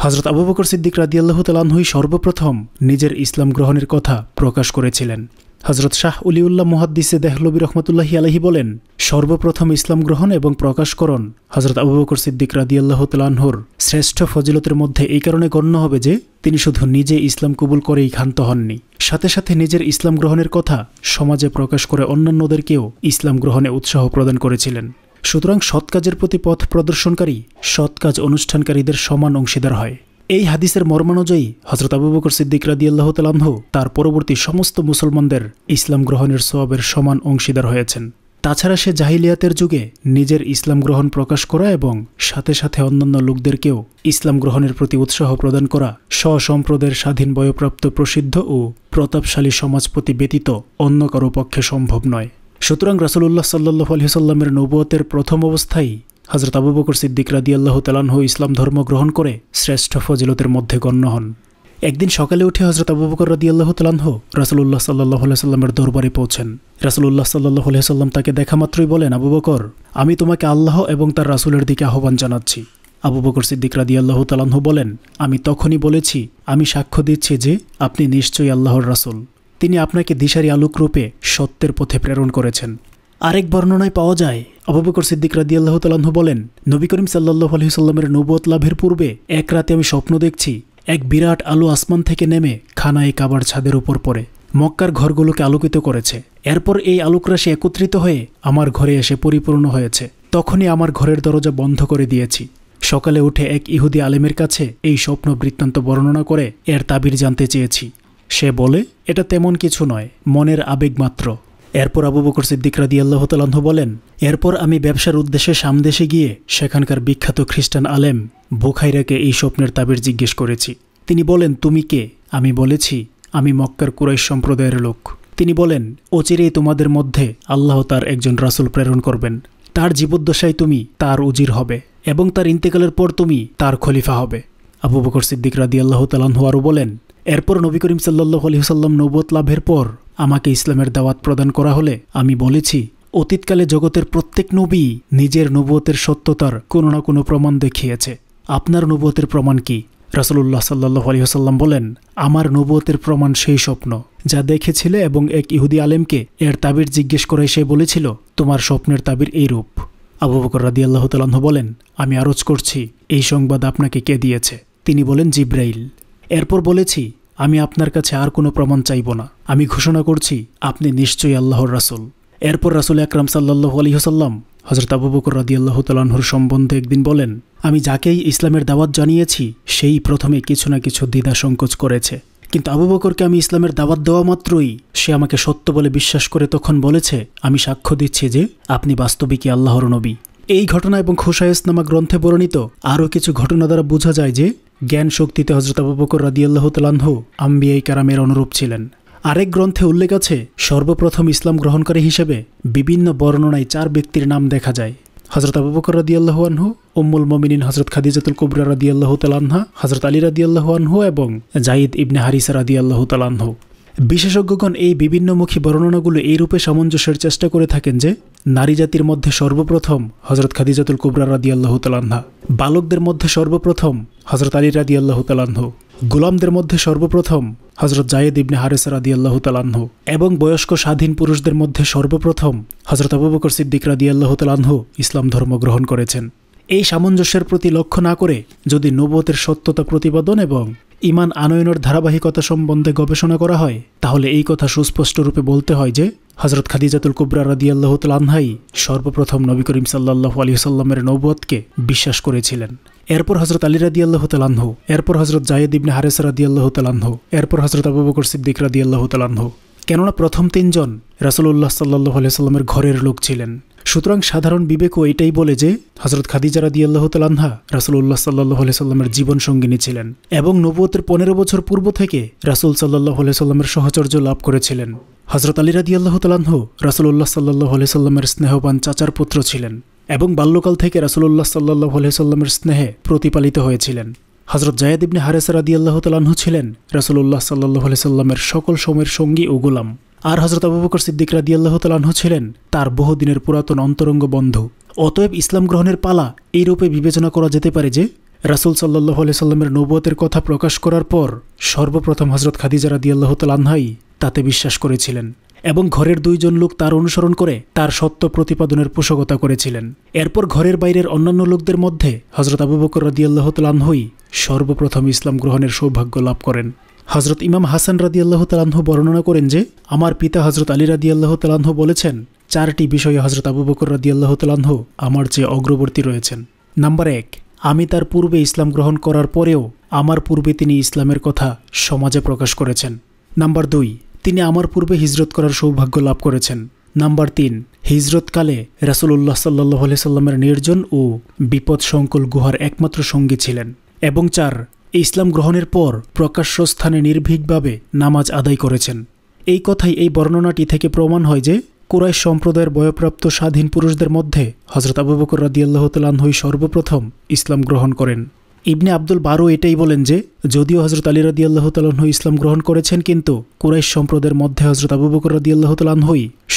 হজরত আবু বকর সিদ্দিক রাদিয়াল্লাহ তালানহুই সর্বপ্রথম নিজের ইসলাম গ্রহণের কথা প্রকাশ করেছিলেন হজরত শাহ উলিউল্লাহ মুহাদ্দিসে দেহলবি রহমতুল্লাহি আলহি বলেন সর্বপ্রথম ইসলাম গ্রহণ এবং প্রকাশকরণ হজরত আবু বকর সিদ্দিক রাদিয়াল্লাহ তালানহুর শ্রেষ্ঠ ফজিলতের মধ্যে এই কারণে গণ্য হবে যে তিনি শুধু নিজে ইসলাম কবুল করেই ক্ষান্ত হননি সাথে সাথে নিজের ইসলাম গ্রহণের কথা সমাজে প্রকাশ করে অন্যান্যদেরকেও ইসলাম গ্রহণে উৎসাহ প্রদান করেছিলেন সুতরাং সৎকাজের প্রতি পথ প্রদর্শনকারী সৎ কাজ অনুষ্ঠানকারীদের সমান অংশীদার হয় এই হাদিসের মর্মানুযায়ী হজরত আবু বকর সিদ্দিক রাদিয়াল্লাহ তালাহ তার পরবর্তী সমস্ত মুসলমানদের ইসলাম গ্রহণের সোয়াবের সমান অংশীদার হয়েছেন তাছাড়া সে জাহিলিয়াতের যুগে নিজের ইসলাম গ্রহণ প্রকাশ করা এবং সাথে সাথে অন্যান্য লোকদেরকেও ইসলাম গ্রহণের প্রতি উৎসাহ প্রদান করা স্বসম্প্রদায়ের স্বাধীন বয়প্রাপ্ত প্রসিদ্ধ ও প্রতাপশালী সমাজপতি ব্যতীত অন্য কারো পক্ষে সম্ভব নয় সুতরাং রাসুলুল্লাহ সাল্লাহ আলহিসাল্লামের নবুয়তের প্রথম অবস্থায় হজরত আবু বকর সিদ্দিক রাদি আল্লাহ তালাহ ইসলাম ধর্ম গ্রহণ করে শ্রেষ্ঠ ফজিলতের মধ্যে গণ্য হন একদিন সকালে উঠে হজরত আবু বকর রাদি আল্লাহ তালাহ রাসুল্লাহ সাল্লাহ সাল্লামের দরবারে পৌঁছেন রাসুল্লাহ সাল্লাহ সাল্লাম তাকে দেখা মাত্রই বলেন আবু বকর আমি তোমাকে আল্লাহ এবং তার রাসুলের দিকে আহ্বান জানাচ্ছি আবু বকর সিদ্দিক রাদি আল্লাহ তালাহ বলেন আমি তখনই বলেছি আমি সাক্ষ্য দিচ্ছি যে আপনি নিশ্চয়ই আল্লাহর রাসুল তিনি আপনাকে দিশারি আলোকরূপে সত্যের পথে প্রেরণ করেছেন আরেক বর্ণনায় পাওয়া যায় আবাবকর সিদ্দিক রাদি আল্লাহ তালাহ বলেন নবী করিম সাল্লাহ সাল্লামের নবুয়ত লাভের পূর্বে এক রাতে আমি স্বপ্ন দেখছি এক বিরাট আলো আসমান থেকে নেমে খানায় কাবার ছাদের উপর পড়ে মক্কার ঘরগুলোকে আলোকিত করেছে এরপর এই আলোকরাশি একত্রিত হয়ে আমার ঘরে এসে পরিপূর্ণ হয়েছে তখনই আমার ঘরের দরজা বন্ধ করে দিয়েছি সকালে উঠে এক ইহুদি আলেমের কাছে এই স্বপ্ন বৃত্তান্ত বর্ণনা করে এর তাবির জানতে চেয়েছি সে বলে এটা তেমন কিছু নয় মনের আবেগ মাত্র এরপর আবু বকর সিদ্দিক রাদি বলেন এরপর আমি ব্যবসার উদ্দেশ্যে সামদেশে গিয়ে সেখানকার বিখ্যাত খ্রিস্টান আলেম বোখাইরাকে এই স্বপ্নের তাবের জিজ্ঞেস করেছি তিনি বলেন তুমি কে আমি বলেছি আমি মক্কার কুরাইশ সম্প্রদায়ের লোক তিনি বলেন অচিরেই তোমাদের মধ্যে আল্লাহ তার একজন রাসুল প্রেরণ করবেন তার জীবদ্দশায় তুমি তার উজির হবে এবং তার ইন্তেকালের পর তুমি তার খলিফা হবে আবু বকর সিদ্দিক রাদি আল্লাহ আরও বলেন এরপর নবী করিম সাল্লাহ আলহিহাল্লাম নবত লাভের পর আমাকে ইসলামের দাওয়াত প্রদান করা হলে আমি বলেছি অতীতকালে জগতের প্রত্যেক নবী নিজের নবতের সত্যতার কোনো না কোনো প্রমাণ দেখিয়েছে আপনার নবতের প্রমাণ কি রাসলুল্লাহ সাল্লাহ আলহিহাল্লাম বলেন আমার নবতের প্রমাণ সেই স্বপ্ন যা দেখেছিলে এবং এক ইহুদি আলেমকে এর তাবির জিজ্ঞেস করে সে বলেছিল তোমার স্বপ্নের তাবির এই রূপ আবু বকর রাদি আল্লাহ বলেন আমি আরজ করছি এই সংবাদ আপনাকে কে দিয়েছে তিনি বলেন জিব্রাইল এরপর বলেছি আমি আপনার কাছে আর কোনো প্রমাণ চাইব না আমি ঘোষণা করছি আপনি নিশ্চয়ই আল্লাহর রাসুল এরপর রাসুল আকরাম সাল্লাহ আলহিহসাল্লাম হজরত আবু বকর আল্লাহ তালাহুর সম্বন্ধে একদিন বলেন আমি যাকেই ইসলামের দাওয়াত জানিয়েছি সেই প্রথমে কিছু না কিছু দ্বিধা সংকোচ করেছে কিন্তু আবু বকরকে আমি ইসলামের দাওয়াত দেওয়া মাত্রই সে আমাকে সত্য বলে বিশ্বাস করে তখন বলেছে আমি সাক্ষ্য দিচ্ছি যে আপনি বাস্তবিকই আল্লাহর নবী এই ঘটনা এবং খোসায়স গ্রন্থে বর্ণিত আরও কিছু ঘটনা দ্বারা বোঝা যায় যে জ্ঞান শক্তিতে হজরত আবুবকর রাদিয়াল্লাহ তালাহ আম্বিয়াই কারামের অনুরূপ ছিলেন আরেক গ্রন্থে উল্লেখ আছে সর্বপ্রথম ইসলাম গ্রহণকারী হিসেবে বিভিন্ন বর্ণনায় চার ব্যক্তির নাম দেখা যায় হজরত আবুবকর রাদিয়াল্লাহ আনহু উম্মুল মমিনিন হজরত খাদিজাতুল কুবরা রাদিয়াল্লাহ তালান্না হজরত আলী রাদিয়াল্লাহ আনহু এবং জাইদ ইবনে হারিসা রাদিয়াল্লাহ তালান্হু বিশেষজ্ঞগণ এই বিভিন্নমুখী বর্ণনাগুলো এইরূপে সামঞ্জস্যের চেষ্টা করে থাকেন যে নারী জাতির মধ্যে সর্বপ্রথম হজরত খাদিজাতুল কুবরা রাদি আল্লাহ তালান্না বালকদের মধ্যে সর্বপ্রথম হজরত আলী রাদি আল্লাহ তালাহ গোলামদের মধ্যে সর্বপ্রথম হজরত জায়েদ ইবনে হারেসা রাদি আল্লাহ তালাহ এবং বয়স্ক স্বাধীন পুরুষদের মধ্যে সর্বপ্রথম হজরত আবুবকর সিদ্দিক রাদি আল্লাহ তালাহ ইসলাম ধর্ম গ্রহণ করেছেন এই সামঞ্জস্যের প্রতি লক্ষ্য না করে যদি নবতের সত্যতা প্রতিপাদন এবং ইমান আনয়নের ধারাবাহিকতা সম্বন্ধে গবেষণা করা হয় তাহলে এই কথা সুস্পষ্টরূপে বলতে হয় যে হজরত খাদিজাতুল কুবরা রাদিয়াল্লাহ তালহাই সর্বপ্রথম নবী করিম সাল্লাহ আলী সাল্লামের নৌবতকে বিশ্বাস করেছিলেন এরপর হজরত আলী রাদি আল্লাহ এরপর হজরত জায়দ ইবনে হারেস রাদি আল্লাহ তালাহ এরপর হজরত আবু বকর সিদ্দিক রাদি আল্লাহ তালাহ কেননা প্রথম তিনজন রাসুল্লাহ সাল্লাহ আলিয়া সাল্লামের ঘরের লোক ছিলেন সুতরাং সাধারণ বিবেকও এটাই বলে যে হজরত খাদিজা রাদি আল্লাহ রাসুল উল্লাহ সাল্লাহ সাল্লামের জীবন সঙ্গিনী ছিলেন এবং নবুয়তের পনেরো বছর পূর্ব থেকে রাসুল সাল্লাহ সাল্লামের সহচর্য লাভ করেছিলেন হজরত আলী রাদি আল্লাহ তালাহ উল্লাহ সাল্লাহ সাল্লামের স্নেহবান চাচার পুত্র ছিলেন এবং বাল্যকাল থেকে উল্লাহ সাল্লাহ সাল্লামের স্নেহে প্রতিপালিত হয়েছিলেন হজরত জায়দ ইবনে হারেসা রাদি আল্লাহ তালাহ ছিলেন রাসুল্লাহ সাল্লাহ সাল্লামের সকল সময়ের সঙ্গী ও গোলাম আর হজরত আবু বকর সিদ্দিক রাদিয়াল্লাহ তালাহ ছিলেন তার বহুদিনের পুরাতন অন্তরঙ্গ বন্ধু অতএব ইসলাম গ্রহণের পালা এই রূপে বিবেচনা করা যেতে পারে যে রাসুল সাল্লাহ আলি সাল্লামের নবুয়তের কথা প্রকাশ করার পর সর্বপ্রথম হজরত খাদিজা রাদিয়াল্লাহ তালাহাই তাতে বিশ্বাস করেছিলেন এবং ঘরের দুইজন লোক তার অনুসরণ করে তার সত্য প্রতিপাদনের পোষকতা করেছিলেন এরপর ঘরের বাইরের অন্যান্য লোকদের মধ্যে হজরত আবু বকর রাদিয়াল্লাহ তালাহই সর্বপ্রথম ইসলাম গ্রহণের সৌভাগ্য লাভ করেন হজরত ইমাম হাসান আল্লাহ তালাহ বর্ণনা করেন যে আমার পিতা হজরত আলী আল্লাহ তালাহ বলেছেন চারটি বিষয়ে হজরত আবু বকর আল্লাহ তালাহ আমার চেয়ে অগ্রবর্তী রয়েছেন নাম্বার এক আমি তার পূর্বে ইসলাম গ্রহণ করার পরেও আমার পূর্বে তিনি ইসলামের কথা সমাজে প্রকাশ করেছেন নাম্বার দুই তিনি আমার পূর্বে হিজরত করার সৌভাগ্য লাভ করেছেন নাম্বার তিন হিজরতকালে রাসুলুল্লাহ সাল্লাহ সাল্লামের নির্জন ও বিপদ সংকুল গুহার একমাত্র সঙ্গী ছিলেন এবং চার ইসলাম গ্রহণের পর প্রকাশ্য স্থানে নির্ভীকভাবে নামাজ আদায় করেছেন এই কথাই এই বর্ণনাটি থেকে প্রমাণ হয় যে কুরাইশ সম্প্রদায়ের বয়প্রাপ্ত স্বাধীন পুরুষদের মধ্যে হজরত আবু বকর রাদিয়াল্লাহ তালাহই সর্বপ্রথম ইসলাম গ্রহণ করেন ইবনে আব্দুল বারো এটাই বলেন যে যদিও হজরত আলী রাদি আল্লাহ তালাহু ইসলাম গ্রহণ করেছেন কিন্তু কুরাইশ সম্প্রদায়ের মধ্যে হজরত আবু বকর রাদি আল্লাহ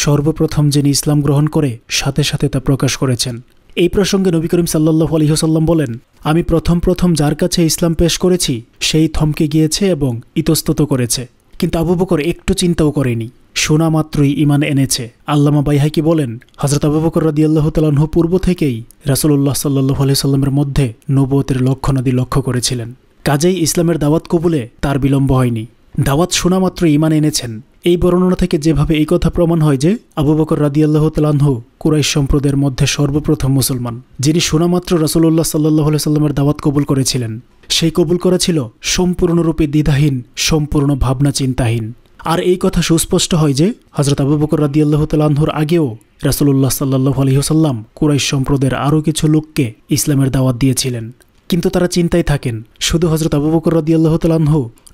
সর্বপ্রথম যিনি ইসলাম গ্রহণ করে সাথে সাথে তা প্রকাশ করেছেন এই প্রসঙ্গে নবী করিম সাল্লাহ আলহিহসাল্লাম বলেন আমি প্রথম প্রথম যার কাছে ইসলাম পেশ করেছি সেই থমকে গিয়েছে এবং ইতস্তত করেছে কিন্তু আবু বকর একটু চিন্তাও করেনি শোনা মাত্রই ইমান এনেছে আল্লামা বাইহাকি বলেন হজরত আবু বকর রাদি আল্লাহ তালাহ পূর্ব থেকেই রাসুল্লাহ সাল্লাহ আলি মধ্যে নবতের নদী লক্ষ্য করেছিলেন কাজেই ইসলামের দাওয়াত কবুলে তার বিলম্ব হয়নি দাওয়াত শোনা মাত্র ইমান এনেছেন এই বর্ণনা থেকে যেভাবে এই কথা প্রমাণ হয় যে আবু বকর রাদিয়াল্লাহ তালাহু কুরাইশ সম্প্রদায়ের মধ্যে সর্বপ্রথম মুসলমান যিনি শোনামাত্র রসুল্লাহ সাল্লাহ সাল্লামের দাওয়াত কবুল করেছিলেন সেই কবুল করা ছিল সম্পূর্ণরূপে দ্বিধাহীন সম্পূর্ণ ভাবনা চিন্তাহীন আর এই কথা সুস্পষ্ট হয় যে হজরত আবু বকর রাদিয়াল্লাহ তালাহুর আগেও রাসুল্লাহ সাল্লাহ আলহিহসাল্লাম কুরাইশ সম্প্রদায়ের আরও কিছু লোককে ইসলামের দাওয়াত দিয়েছিলেন কিন্তু তারা চিন্তায় থাকেন শুধু হজরত আবু বকর রদিয়াল্লাহতালাহ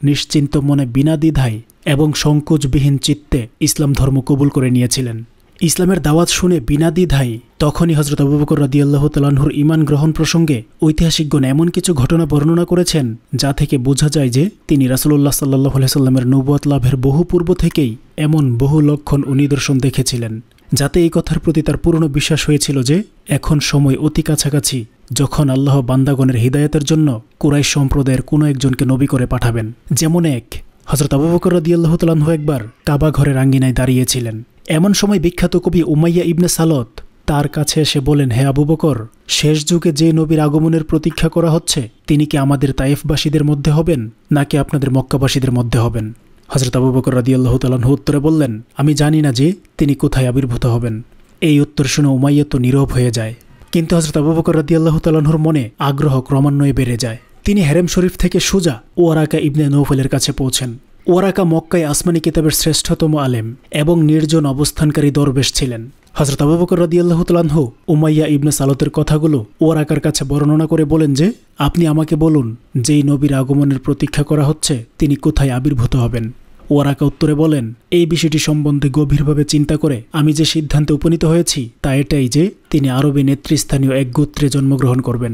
নিশ্চিন্ত মনে বিনা দ্বিধায় এবং সংকোচবিহীন চিত্তে ইসলাম ধর্ম কবুল করে নিয়েছিলেন ইসলামের দাওয়াত শুনে বিনা দ্বিধাই তখনই হজরত আবু বকর আল্লাহ তালাহুর ইমান গ্রহণ প্রসঙ্গে ঐতিহাসিকগণ এমন কিছু ঘটনা বর্ণনা করেছেন যা থেকে বোঝা যায় যে তিনি রাসুল্লাহ সাল্লাহ সাল্লামের নৌবত লাভের বহু পূর্ব থেকেই এমন বহু লক্ষণ ও নিদর্শন দেখেছিলেন যাতে এই কথার প্রতি তার পূর্ণ বিশ্বাস হয়েছিল যে এখন সময় অতি কাছাকাছি যখন আল্লাহ বান্দাগণের হৃদায়তের জন্য কুরাইশ সম্প্রদায়ের কোনো একজনকে নবী করে পাঠাবেন যেমন এক হজরত আবু বকর আল্লাহ তালাহু একবার কাবা ঘরের আঙ্গিনায় দাঁড়িয়েছিলেন এমন সময় বিখ্যাত কবি উমাইয়া ইবনে সালত তার কাছে এসে বলেন হে আবু বকর শেষ যুগে যে নবীর আগমনের প্রতীক্ষা করা হচ্ছে তিনি কি আমাদের তাইফবাসীদের মধ্যে হবেন নাকি আপনাদের মক্কাবাসীদের মধ্যে হবেন হজরত আবু বকর আল্লাহ তালাহু উত্তরে বললেন আমি জানি না যে তিনি কোথায় আবির্ভূত হবেন এই উত্তর শুনে উমাইয়া তো নীরব হয়ে যায় কিন্তু হজরত আবু বকর রাদিয়াল্লাহ তালাহুর মনে আগ্রহ ক্রমান্বয়ে বেড়ে যায় তিনি হেরেম শরীফ থেকে সোজা ওয়ারাকা ইবনে নৌফেলের কাছে পৌঁছেন ওয়ারাকা মক্কায় আসমানি কিতাবের শ্রেষ্ঠতম আলেম এবং নির্জন অবস্থানকারী দরবেশ ছিলেন হজরত আবু বকর রাদিয়াল্লাহ তালাহু উমাইয়া ইবনে সালতের কথাগুলো ওয়ারাকার কাছে বর্ণনা করে বলেন যে আপনি আমাকে বলুন যেই নবীর আগমনের প্রতীক্ষা করা হচ্ছে তিনি কোথায় আবির্ভূত হবেন ওয়ারাকা উত্তরে বলেন এই বিষয়টি সম্বন্ধে গভীরভাবে চিন্তা করে আমি যে সিদ্ধান্তে উপনীত হয়েছি তা এটাই যে তিনি আরবে নেতৃস্থানীয় এক গোত্রে জন্মগ্রহণ করবেন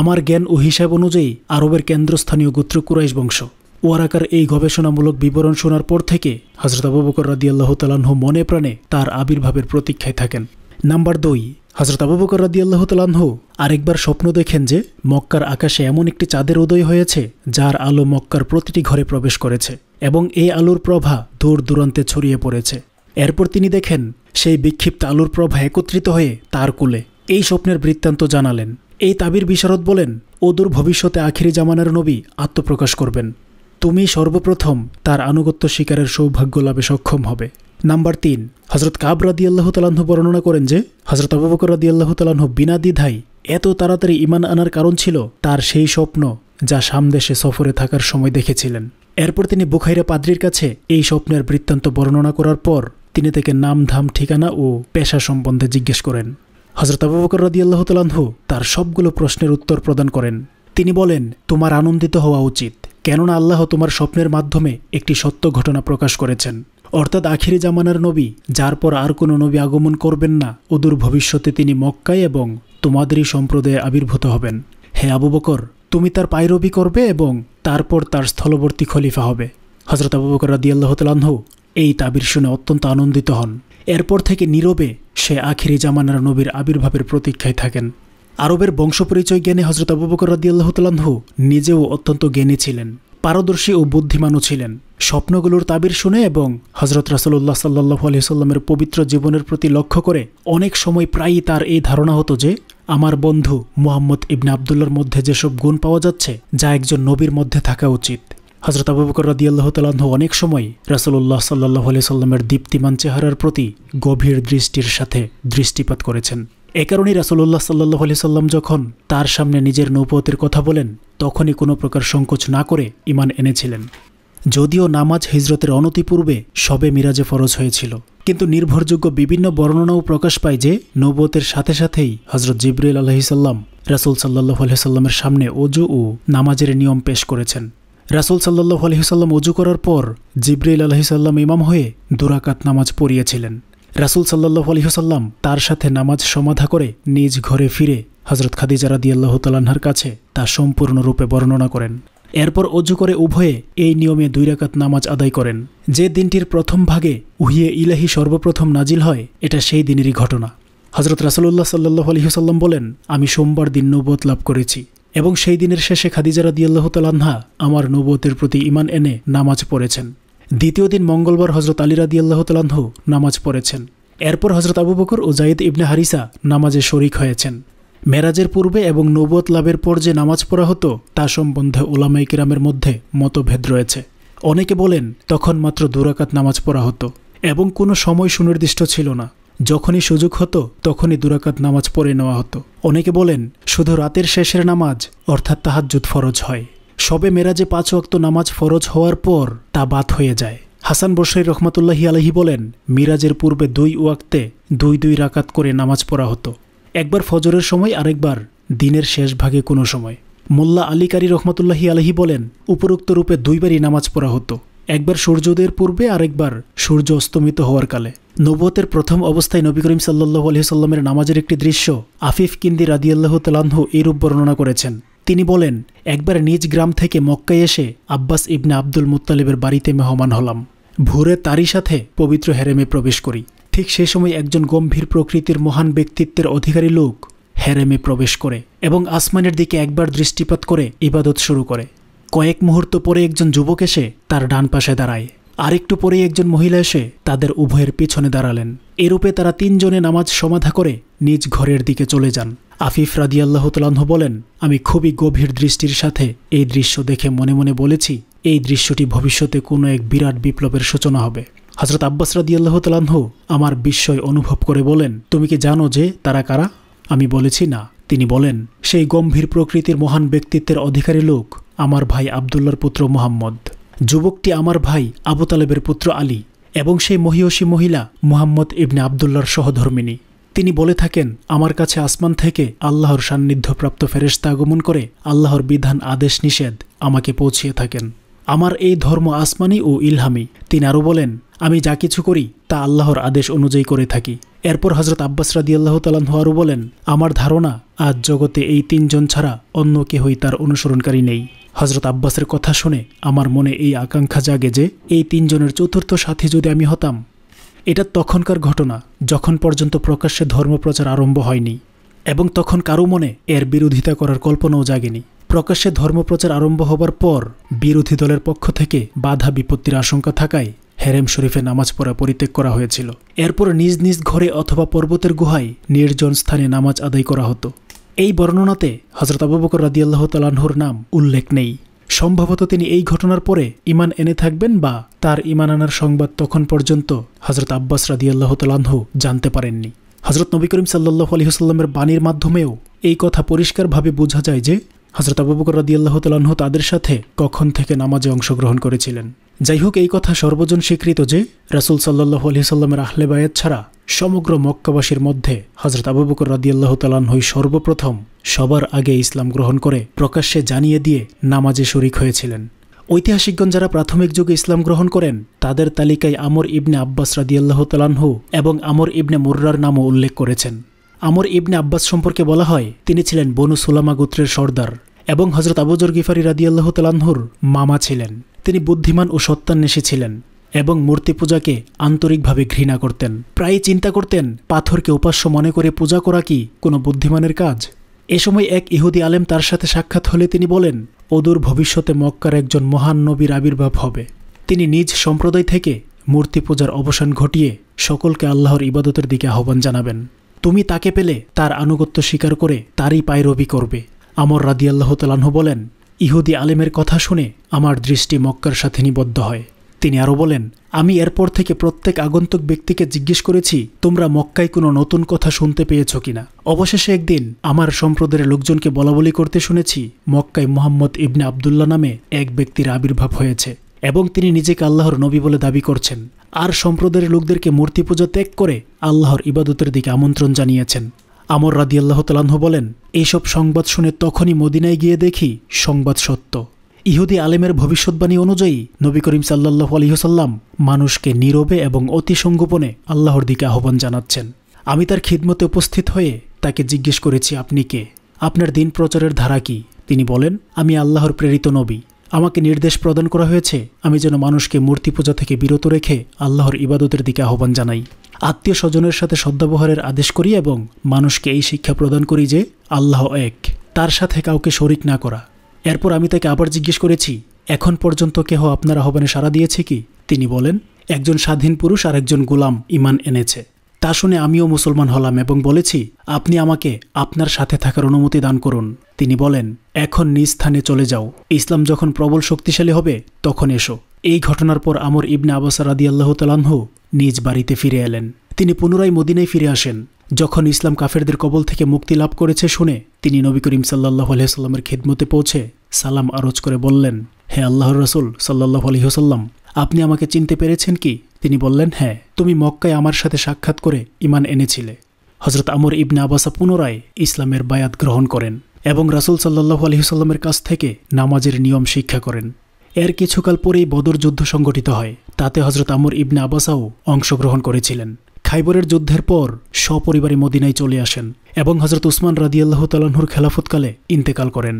আমার জ্ঞান ও হিসাব অনুযায়ী আরবের কেন্দ্রস্থানীয় গোত্র কুরাইশ বংশ ওয়ারাকার এই গবেষণামূলক বিবরণ শোনার পর থেকে হজরত আবু বকর রাদিয়াল্লাহ তালাহ মনে প্রাণে তার আবির্ভাবের প্রতীক্ষায় থাকেন নাম্বার দুই হজরত আবু বকর রাদিয়াল্লাহ তালাহ আরেকবার স্বপ্ন দেখেন যে মক্কার আকাশে এমন একটি চাঁদের উদয় হয়েছে যার আলো মক্কার প্রতিটি ঘরে প্রবেশ করেছে এবং এই আলোর প্রভা দূর দূরান্তে ছড়িয়ে পড়েছে এরপর তিনি দেখেন সেই বিক্ষিপ্ত আলোর প্রভা একত্রিত হয়ে তার কুলে এই স্বপ্নের বৃত্তান্ত জানালেন এই তাবির বিশারদ বলেন ওদূর ভবিষ্যতে আখিরি জামানার নবী আত্মপ্রকাশ করবেন তুমি সর্বপ্রথম তার আনুগত্য শিকারের সৌভাগ্য লাভে সক্ষম হবে নাম্বার তিন হজরত কাব রাদি আল্লাহ তালাহু বর্ণনা করেন যে হজরত আবু রাদি আল্লাহ তালাহু বিনা দ্বিধায় এত তাড়াতাড়ি ইমান আনার কারণ ছিল তার সেই স্বপ্ন যা সামদেশে সফরে থাকার সময় দেখেছিলেন এরপর তিনি বুখাইরা পাদ্রির কাছে এই স্বপ্নের বৃত্তান্ত বর্ণনা করার পর তিনি তাকে নাম ধাম ঠিকানা ও পেশা সম্বন্ধে জিজ্ঞেস করেন হজরত আবু বকর আল্লাহ তালাহু তার সবগুলো প্রশ্নের উত্তর প্রদান করেন তিনি বলেন তোমার আনন্দিত হওয়া উচিত কেননা আল্লাহ তোমার স্বপ্নের মাধ্যমে একটি সত্য ঘটনা প্রকাশ করেছেন অর্থাৎ আখিরি জামানার নবী যার পর আর কোনো নবী আগমন করবেন না অদূর ভবিষ্যতে তিনি মক্কায় এবং তোমাদেরই সম্প্রদায়ে আবির্ভূত হবেন হে আবু বকর তুমি তার পায়রবি করবে এবং তারপর তার স্থলবর্তী খলিফা হবে হজরত আবু বকর আল্লাহ তালাহু এই তাবির শুনে অত্যন্ত আনন্দিত হন এরপর থেকে নীরবে সে আখিরি জামানার নবীর আবির্ভাবের প্রতীক্ষায় থাকেন আরবের বংশপরিচয় জ্ঞানে হজরত আবু বকর আল্লাহ তালাহু নিজেও অত্যন্ত জ্ঞানী ছিলেন পারদর্শী ও বুদ্ধিমানও ছিলেন স্বপ্নগুলোর তাবির শুনে এবং হজরত রাসুল্লাহ সাল্লাহ আলি সাল্লামের পবিত্র জীবনের প্রতি লক্ষ্য করে অনেক সময় প্রায়ই তার এই ধারণা হতো যে আমার বন্ধু মোহাম্মদ ইবনে আবদুল্লার মধ্যে যেসব গুণ পাওয়া যাচ্ছে যা একজন নবীর মধ্যে থাকা উচিত হজরত আবু বকর তালাহ অনেক সময় রাসুল্লাহ সাল্লাহ আলি সাল্লামের দীপ্তিমান চেহারার প্রতি গভীর দৃষ্টির সাথে দৃষ্টিপাত করেছেন এ কারণেই রাসুল্লাহ সাল্লাহ আলি সাল্লাম যখন তার সামনে নিজের নৌপতের কথা বলেন তখনই কোনো প্রকার সংকোচ না করে ইমান এনেছিলেন যদিও নামাজ হিজরতের অনতিপূর্বে সবে মিরাজে ফরজ হয়েছিল কিন্তু নির্ভরযোগ্য বিভিন্ন বর্ণনাও প্রকাশ পায় যে নৌবতের সাথে সাথেই হজরত জিবরুল আলহিসাল্লাম রাসুল সাল্লাহ আলহিসাল্লামের সামনে অজু ও নামাজের নিয়ম পেশ করেছেন রাসুল সাল্লাহ আলহিসাল্লাম অজু করার পর জিবরুল আলহিসাল্লাম ইমাম হয়ে দুরাকাত নামাজ পড়িয়েছিলেন রাসুল সাল্লাহ আলহিহসাল্লাম তার সাথে নামাজ সমাধা করে নিজ ঘরে ফিরে হজরত খাদিজা রাদি আল্লাহ তালাহার কাছে তা সম্পূর্ণরূপে বর্ণনা করেন এরপর অজু করে উভয়ে এই নিয়মে দুই রাকাত নামাজ আদায় করেন যে দিনটির প্রথম ভাগে উহিয়ে ইলাহি সর্বপ্রথম নাজিল হয় এটা সেই দিনেরই ঘটনা হজরত রাসুল্লাহ সাল্লাহ আলহিহসাল্লাম বলেন আমি সোমবার দিন নবোধ লাভ করেছি এবং সেই দিনের শেষে খাদিজা রাদিয়াল্লাহ তালান্না আমার নবতের প্রতি ইমান এনে নামাজ পড়েছেন দ্বিতীয় দিন মঙ্গলবার হজরত আলী রাদি আল্লাহ তালাহ নামাজ পড়েছেন এরপর হজরত আবু বকর ও জাইদ ইবনে হারিসা নামাজে শরিক হয়েছেন মেরাজের পূর্বে এবং নৌবত লাভের পর যে নামাজ পড়া হতো তা সম্বন্ধে ওলামাই কিরামের মধ্যে মতভেদ রয়েছে অনেকে বলেন তখন মাত্র দুরাকাত নামাজ পড়া হতো এবং কোনো সময় সুনির্দিষ্ট ছিল না যখনই সুযোগ হতো তখনই দুরাকাত নামাজ পড়ে নেওয়া হতো অনেকে বলেন শুধু রাতের শেষের নামাজ অর্থাৎ তাহাজ্জুদ ফরজ হয় সবে মেরাজে পাঁচ অক্ত নামাজ ফরজ হওয়ার পর তা বাদ হয়ে যায় হাসান বসাই রহমতুল্লাহি আলহি বলেন মিরাজের পূর্বে দুই ওয়াক্তে দুই দুই রাকাত করে নামাজ পড়া হতো একবার ফজরের সময় আরেকবার দিনের শেষ ভাগে কোনো সময় মোল্লা আলী কারি রহমতুল্লাহি আলহি বলেন উপরোক্ত রূপে দুইবারই নামাজ পড়া হতো একবার সূর্যোদয়ের পূর্বে আরেকবার সূর্য অস্তমিত হওয়ার কালে নবতের প্রথম অবস্থায় নবী করিম সাল্লু সাল্লামের নামাজের একটি দৃশ্য আফিফ কিন্দি রাদিয়াল্লাহ তালাহ এরূপ বর্ণনা করেছেন তিনি বলেন একবার নিজ গ্রাম থেকে মক্কায় এসে আব্বাস ইবনে আব্দুল মুতালিবের বাড়িতে মেহমান হলাম ভোরে তারই সাথে পবিত্র হেরেমে প্রবেশ করি ঠিক সে সময় একজন গম্ভীর প্রকৃতির মহান ব্যক্তিত্বের অধিকারী লোক হেরেমে প্রবেশ করে এবং আসমানের দিকে একবার দৃষ্টিপাত করে ইবাদত শুরু করে কয়েক মুহূর্ত পরে একজন যুবক এসে তার ডান পাশে দাঁড়ায় আরেকটু পরেই একজন মহিলা এসে তাদের উভয়ের পিছনে দাঁড়ালেন এরূপে তারা তিনজনে নামাজ সমাধা করে নিজ ঘরের দিকে চলে যান আফিফ রাদিয়াল্লাহ তালাহ বলেন আমি খুবই গভীর দৃষ্টির সাথে এই দৃশ্য দেখে মনে মনে বলেছি এই দৃশ্যটি ভবিষ্যতে কোনো এক বিরাট বিপ্লবের সূচনা হবে হজরত আব্বাস রাদিয়াল্লাহ তালাহ আমার বিস্ময় অনুভব করে বলেন তুমি কি জানো যে তারা কারা আমি বলেছি না তিনি বলেন সেই গম্ভীর প্রকৃতির মহান ব্যক্তিত্বের অধিকারী লোক আমার ভাই আবদুল্লার পুত্র মোহাম্মদ যুবকটি আমার ভাই আবু তালেবের পুত্র আলী এবং সেই মহিয়সী মহিলা মোহাম্মদ ইবনে আবদুল্লার সহধর্মিনী তিনি বলে থাকেন আমার কাছে আসমান থেকে আল্লাহর সান্নিধ্যপ্রাপ্ত ফেরেস্তা আগমন করে আল্লাহর বিধান আদেশ নিষেধ আমাকে পৌঁছিয়ে থাকেন আমার এই ধর্ম আসমানি ও ইলহামি তিনি আরও বলেন আমি যা কিছু করি তা আল্লাহর আদেশ অনুযায়ী করে থাকি এরপর হজরত আব্বাস রাদি আল্লাহ আরও বলেন আমার ধারণা আজ জগতে এই তিনজন ছাড়া অন্য কেহই তার অনুসরণকারী নেই হজরত আব্বাসের কথা শুনে আমার মনে এই আকাঙ্ক্ষা জাগে যে এই তিনজনের চতুর্থ সাথী যদি আমি হতাম এটা তখনকার ঘটনা যখন পর্যন্ত প্রকাশ্যে ধর্মপ্রচার আরম্ভ হয়নি এবং তখন কারো মনে এর বিরোধিতা করার কল্পনাও জাগেনি প্রকাশ্যে ধর্মপ্রচার আরম্ভ হবার পর বিরোধী দলের পক্ষ থেকে বাধা বিপত্তির আশঙ্কা থাকায় হেরেম শরীফে নামাজ পড়া পরিত্যাগ করা হয়েছিল এরপর নিজ নিজ ঘরে অথবা পর্বতের গুহায় নির্জন স্থানে নামাজ আদায় করা হতো এই বর্ণনাতে হজরত আবুবকর রাদিয়াল্লাহ তালাহুর নাম উল্লেখ নেই সম্ভবত তিনি এই ঘটনার পরে ইমান এনে থাকবেন বা তার ইমান আনার সংবাদ তখন পর্যন্ত হজরত আব্বাস রাদিয়াল্লাহ তালাহ জানতে পারেননি হজরত নবী করিম সাল্লাহ আলহিহসাল্লামের বাণীর মাধ্যমেও এই কথা পরিষ্কারভাবে বোঝা যায় যে হজরত আবু বকর রাদিয়াল্লাহ তালাহ তাদের সাথে কখন থেকে নামাজে অংশগ্রহণ করেছিলেন যাই হোক এই কথা সর্বজন স্বীকৃত যে রাসুল সাল্লাহ আলহিহসাল্লামের আহলে ছাড়া সমগ্র মক্কাবাসীর মধ্যে হজরত আবু বকর রাদিয়াল্লাহ তালানহই সর্বপ্রথম সবার আগে ইসলাম গ্রহণ করে প্রকাশ্যে জানিয়ে দিয়ে নামাজে শরিক হয়েছিলেন ঐতিহাসিকগণ যারা প্রাথমিক যুগে ইসলাম গ্রহণ করেন তাদের তালিকায় আমর ইবনে আব্বাস রাদিয়াল্লাহ তালানহু এবং আমর ইবনে মুর্রার নামও উল্লেখ করেছেন আমর ইবনে আব্বাস সম্পর্কে বলা হয় তিনি ছিলেন বনু সুলামা গোত্রের সর্দার এবং হজরত আবুজর গিফারি রাদিয়াল্লাহ তালানহুর মামা ছিলেন তিনি বুদ্ধিমান ও সত্যান্বেষী ছিলেন এবং মূর্তি পূজাকে আন্তরিকভাবে ঘৃণা করতেন প্রায়ই চিন্তা করতেন পাথরকে উপাস্য মনে করে পূজা করা কি কোনো বুদ্ধিমানের কাজ এ সময় এক ইহুদি আলেম তার সাথে সাক্ষাৎ হলে তিনি বলেন অদূর ভবিষ্যতে মক্কার একজন মহান নবীর আবির্ভাব হবে তিনি নিজ সম্প্রদায় থেকে মূর্তি পূজার অবসান ঘটিয়ে সকলকে আল্লাহর ইবাদতের দিকে আহ্বান জানাবেন তুমি তাকে পেলে তার আনুগত্য স্বীকার করে তারই পায়রবি করবে আমর আল্লাহ তালাহ বলেন ইহুদি আলেমের কথা শুনে আমার দৃষ্টি মক্কার সাথে নিবদ্ধ হয় তিনি আরও বলেন আমি এরপর থেকে প্রত্যেক আগন্তুক ব্যক্তিকে জিজ্ঞেস করেছি তোমরা মক্কায় কোনো নতুন কথা শুনতে পেয়েছ কিনা অবশেষে একদিন আমার সম্প্রদায়ের লোকজনকে বলাবলি করতে শুনেছি মক্কায় মোহাম্মদ ইবনে আবদুল্লাহ নামে এক ব্যক্তির আবির্ভাব হয়েছে এবং তিনি নিজেকে আল্লাহর নবী বলে দাবি করছেন আর সম্প্রদায়ের লোকদেরকে মূর্তি পুজো ত্যাগ করে আল্লাহর ইবাদতের দিকে আমন্ত্রণ জানিয়েছেন আমর রাদি আল্লাহ তালাহ বলেন এইসব সংবাদ শুনে তখনই মদিনায় গিয়ে দেখি সংবাদ সত্য ইহুদি আলেমের ভবিষ্যৎবাণী অনুযায়ী নবী করিম সাল্লাহ আলহিহসাল্লাম মানুষকে নীরবে এবং অতি সংগোপনে আল্লাহর দিকে আহ্বান জানাচ্ছেন আমি তার খিদমতে উপস্থিত হয়ে তাকে জিজ্ঞেস করেছি আপনি কে আপনার দিন প্রচারের ধারা কি তিনি বলেন আমি আল্লাহর প্রেরিত নবী আমাকে নির্দেশ প্রদান করা হয়েছে আমি যেন মানুষকে মূর্তি পূজা থেকে বিরত রেখে আল্লাহর ইবাদতের দিকে আহ্বান জানাই আত্মীয় স্বজনের সাথে সদ্ব্যবহারের আদেশ করি এবং মানুষকে এই শিক্ষা প্রদান করি যে আল্লাহ এক তার সাথে কাউকে শরিক না করা এরপর আমি তাকে আবার জিজ্ঞেস করেছি এখন পর্যন্ত কেহ আপনার আহ্বানে সাড়া দিয়েছে কি তিনি বলেন একজন স্বাধীন পুরুষ আর একজন গোলাম ইমান এনেছে তা শুনে আমিও মুসলমান হলাম এবং বলেছি আপনি আমাকে আপনার সাথে থাকার অনুমতি দান করুন তিনি বলেন এখন নিজ স্থানে চলে যাও ইসলাম যখন প্রবল শক্তিশালী হবে তখন এসো এই ঘটনার পর আমর ইবনে আবাস রাদি আল্লাহ নিজ বাড়িতে ফিরে এলেন তিনি পুনরায় মদিনায় ফিরে আসেন যখন ইসলাম কাফেরদের কবল থেকে মুক্তি লাভ করেছে শুনে তিনি নবী করিম সাল্লাহ আলহিহাল্লামের খিদমতে পৌঁছে সালাম আরজ করে বললেন হে আল্লাহর রসুল সাল্লাহ আলহিহসাল্লাম আপনি আমাকে চিনতে পেরেছেন কি তিনি বললেন হ্যাঁ তুমি মক্কায় আমার সাথে সাক্ষাৎ করে ইমান এনেছিলে হজরত আমর ইবনে আবাসা পুনরায় ইসলামের বায়াত গ্রহণ করেন এবং রাসুল সাল্লাহ আলহিহসাল্লামের কাছ থেকে নামাজের নিয়ম শিক্ষা করেন এর কিছুকাল পরেই বদর যুদ্ধ সংগঠিত হয় তাতে হজরত আমর ইবনে আবাসাও অংশগ্রহণ করেছিলেন খাইবরের যুদ্ধের পর সপরিবারে মদিনায় চলে আসেন এবং হজরত উসমান রাদিয়াল্লাহ তালাহুর খেলাফতকালে ইন্তেকাল করেন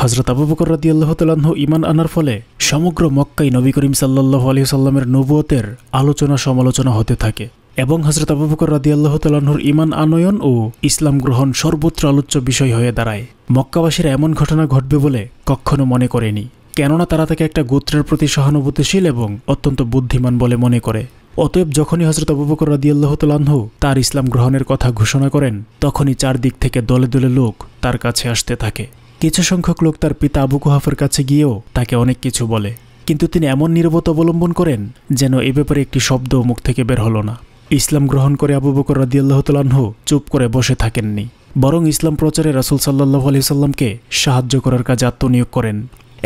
হজরত আবু বকর রাদি আল্লাহ তালাহ ইমান আনার ফলে সমগ্র মক্কাই নবী করিম সাল্লাহ আলি সাল্লামের নবুয়তের আলোচনা সমালোচনা হতে থাকে এবং হজরত আবু বকর রাদি আল্লাহ তালাহুর ইমান আনয়ন ও ইসলাম গ্রহণ সর্বত্র আলোচ্য বিষয় হয়ে দাঁড়ায় মক্কাবাসীরা এমন ঘটনা ঘটবে বলে কখনো মনে করেনি কেননা তারা তাকে একটা গোত্রের প্রতি সহানুভূতিশীল এবং অত্যন্ত বুদ্ধিমান বলে মনে করে অতএব যখনই হজরত আবু বকর রাদিয়াল্লাহ তালাহ তার ইসলাম গ্রহণের কথা ঘোষণা করেন তখনই চারদিক থেকে দলে দলে লোক তার কাছে আসতে থাকে কিছু সংখ্যক লোক তার পিতা আবু কুহাফের কাছে গিয়েও তাকে অনেক কিছু বলে কিন্তু তিনি এমন নিরবত অবলম্বন করেন যেন এ ব্যাপারে একটি শব্দ মুখ থেকে বের হলো না ইসলাম গ্রহণ করে আবু বকর রাদিয়াল্লাহ তালাহ চুপ করে বসে থাকেননি বরং ইসলাম প্রচারে রাসুল সাল্লাহ আলি সাল্লামকে সাহায্য করার কাজে আত্মনিয়োগ করেন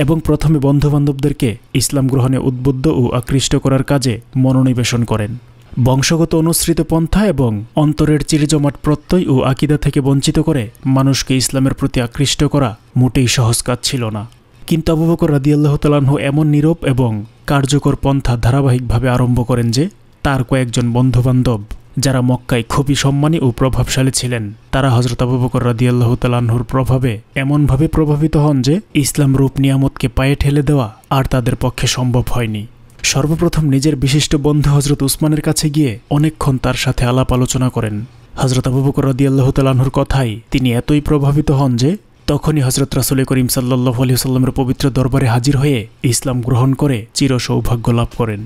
এবং প্রথমে বন্ধুবান্ধবদেরকে ইসলাম গ্রহণে উদ্বুদ্ধ ও আকৃষ্ট করার কাজে মনোনিবেশন করেন বংশগত অনুসৃত পন্থা এবং অন্তরের চিরজমাট প্রত্যয় ও আকিদা থেকে বঞ্চিত করে মানুষকে ইসলামের প্রতি আকৃষ্ট করা মোটেই সহজ কাজ ছিল না কিন্তু আবুবকর বকর তালাহ এমন নীরব এবং কার্যকর পন্থা ধারাবাহিকভাবে আরম্ভ করেন যে তার কয়েকজন বন্ধুবান্ধব যারা মক্কায় খুবই সম্মানী ও প্রভাবশালী ছিলেন তারা হজরত আবু বকর রাদিয়াল্লাহ তালাহুর প্রভাবে এমনভাবে প্রভাবিত হন যে ইসলাম রূপ নিয়ামতকে পায়ে ঠেলে দেওয়া আর তাদের পক্ষে সম্ভব হয়নি সর্বপ্রথম নিজের বিশিষ্ট বন্ধু হজরত উসমানের কাছে গিয়ে অনেকক্ষণ তার সাথে আলাপ আলোচনা করেন হজরত আবু বকর রদিয়াল্লাহ তালাহুর কথাই তিনি এতই প্রভাবিত হন যে তখনই হজরত রাসুল করিম সাল্লাহ আলিয়াল্লামের পবিত্র দরবারে হাজির হয়ে ইসলাম গ্রহণ করে চির সৌভাগ্য লাভ করেন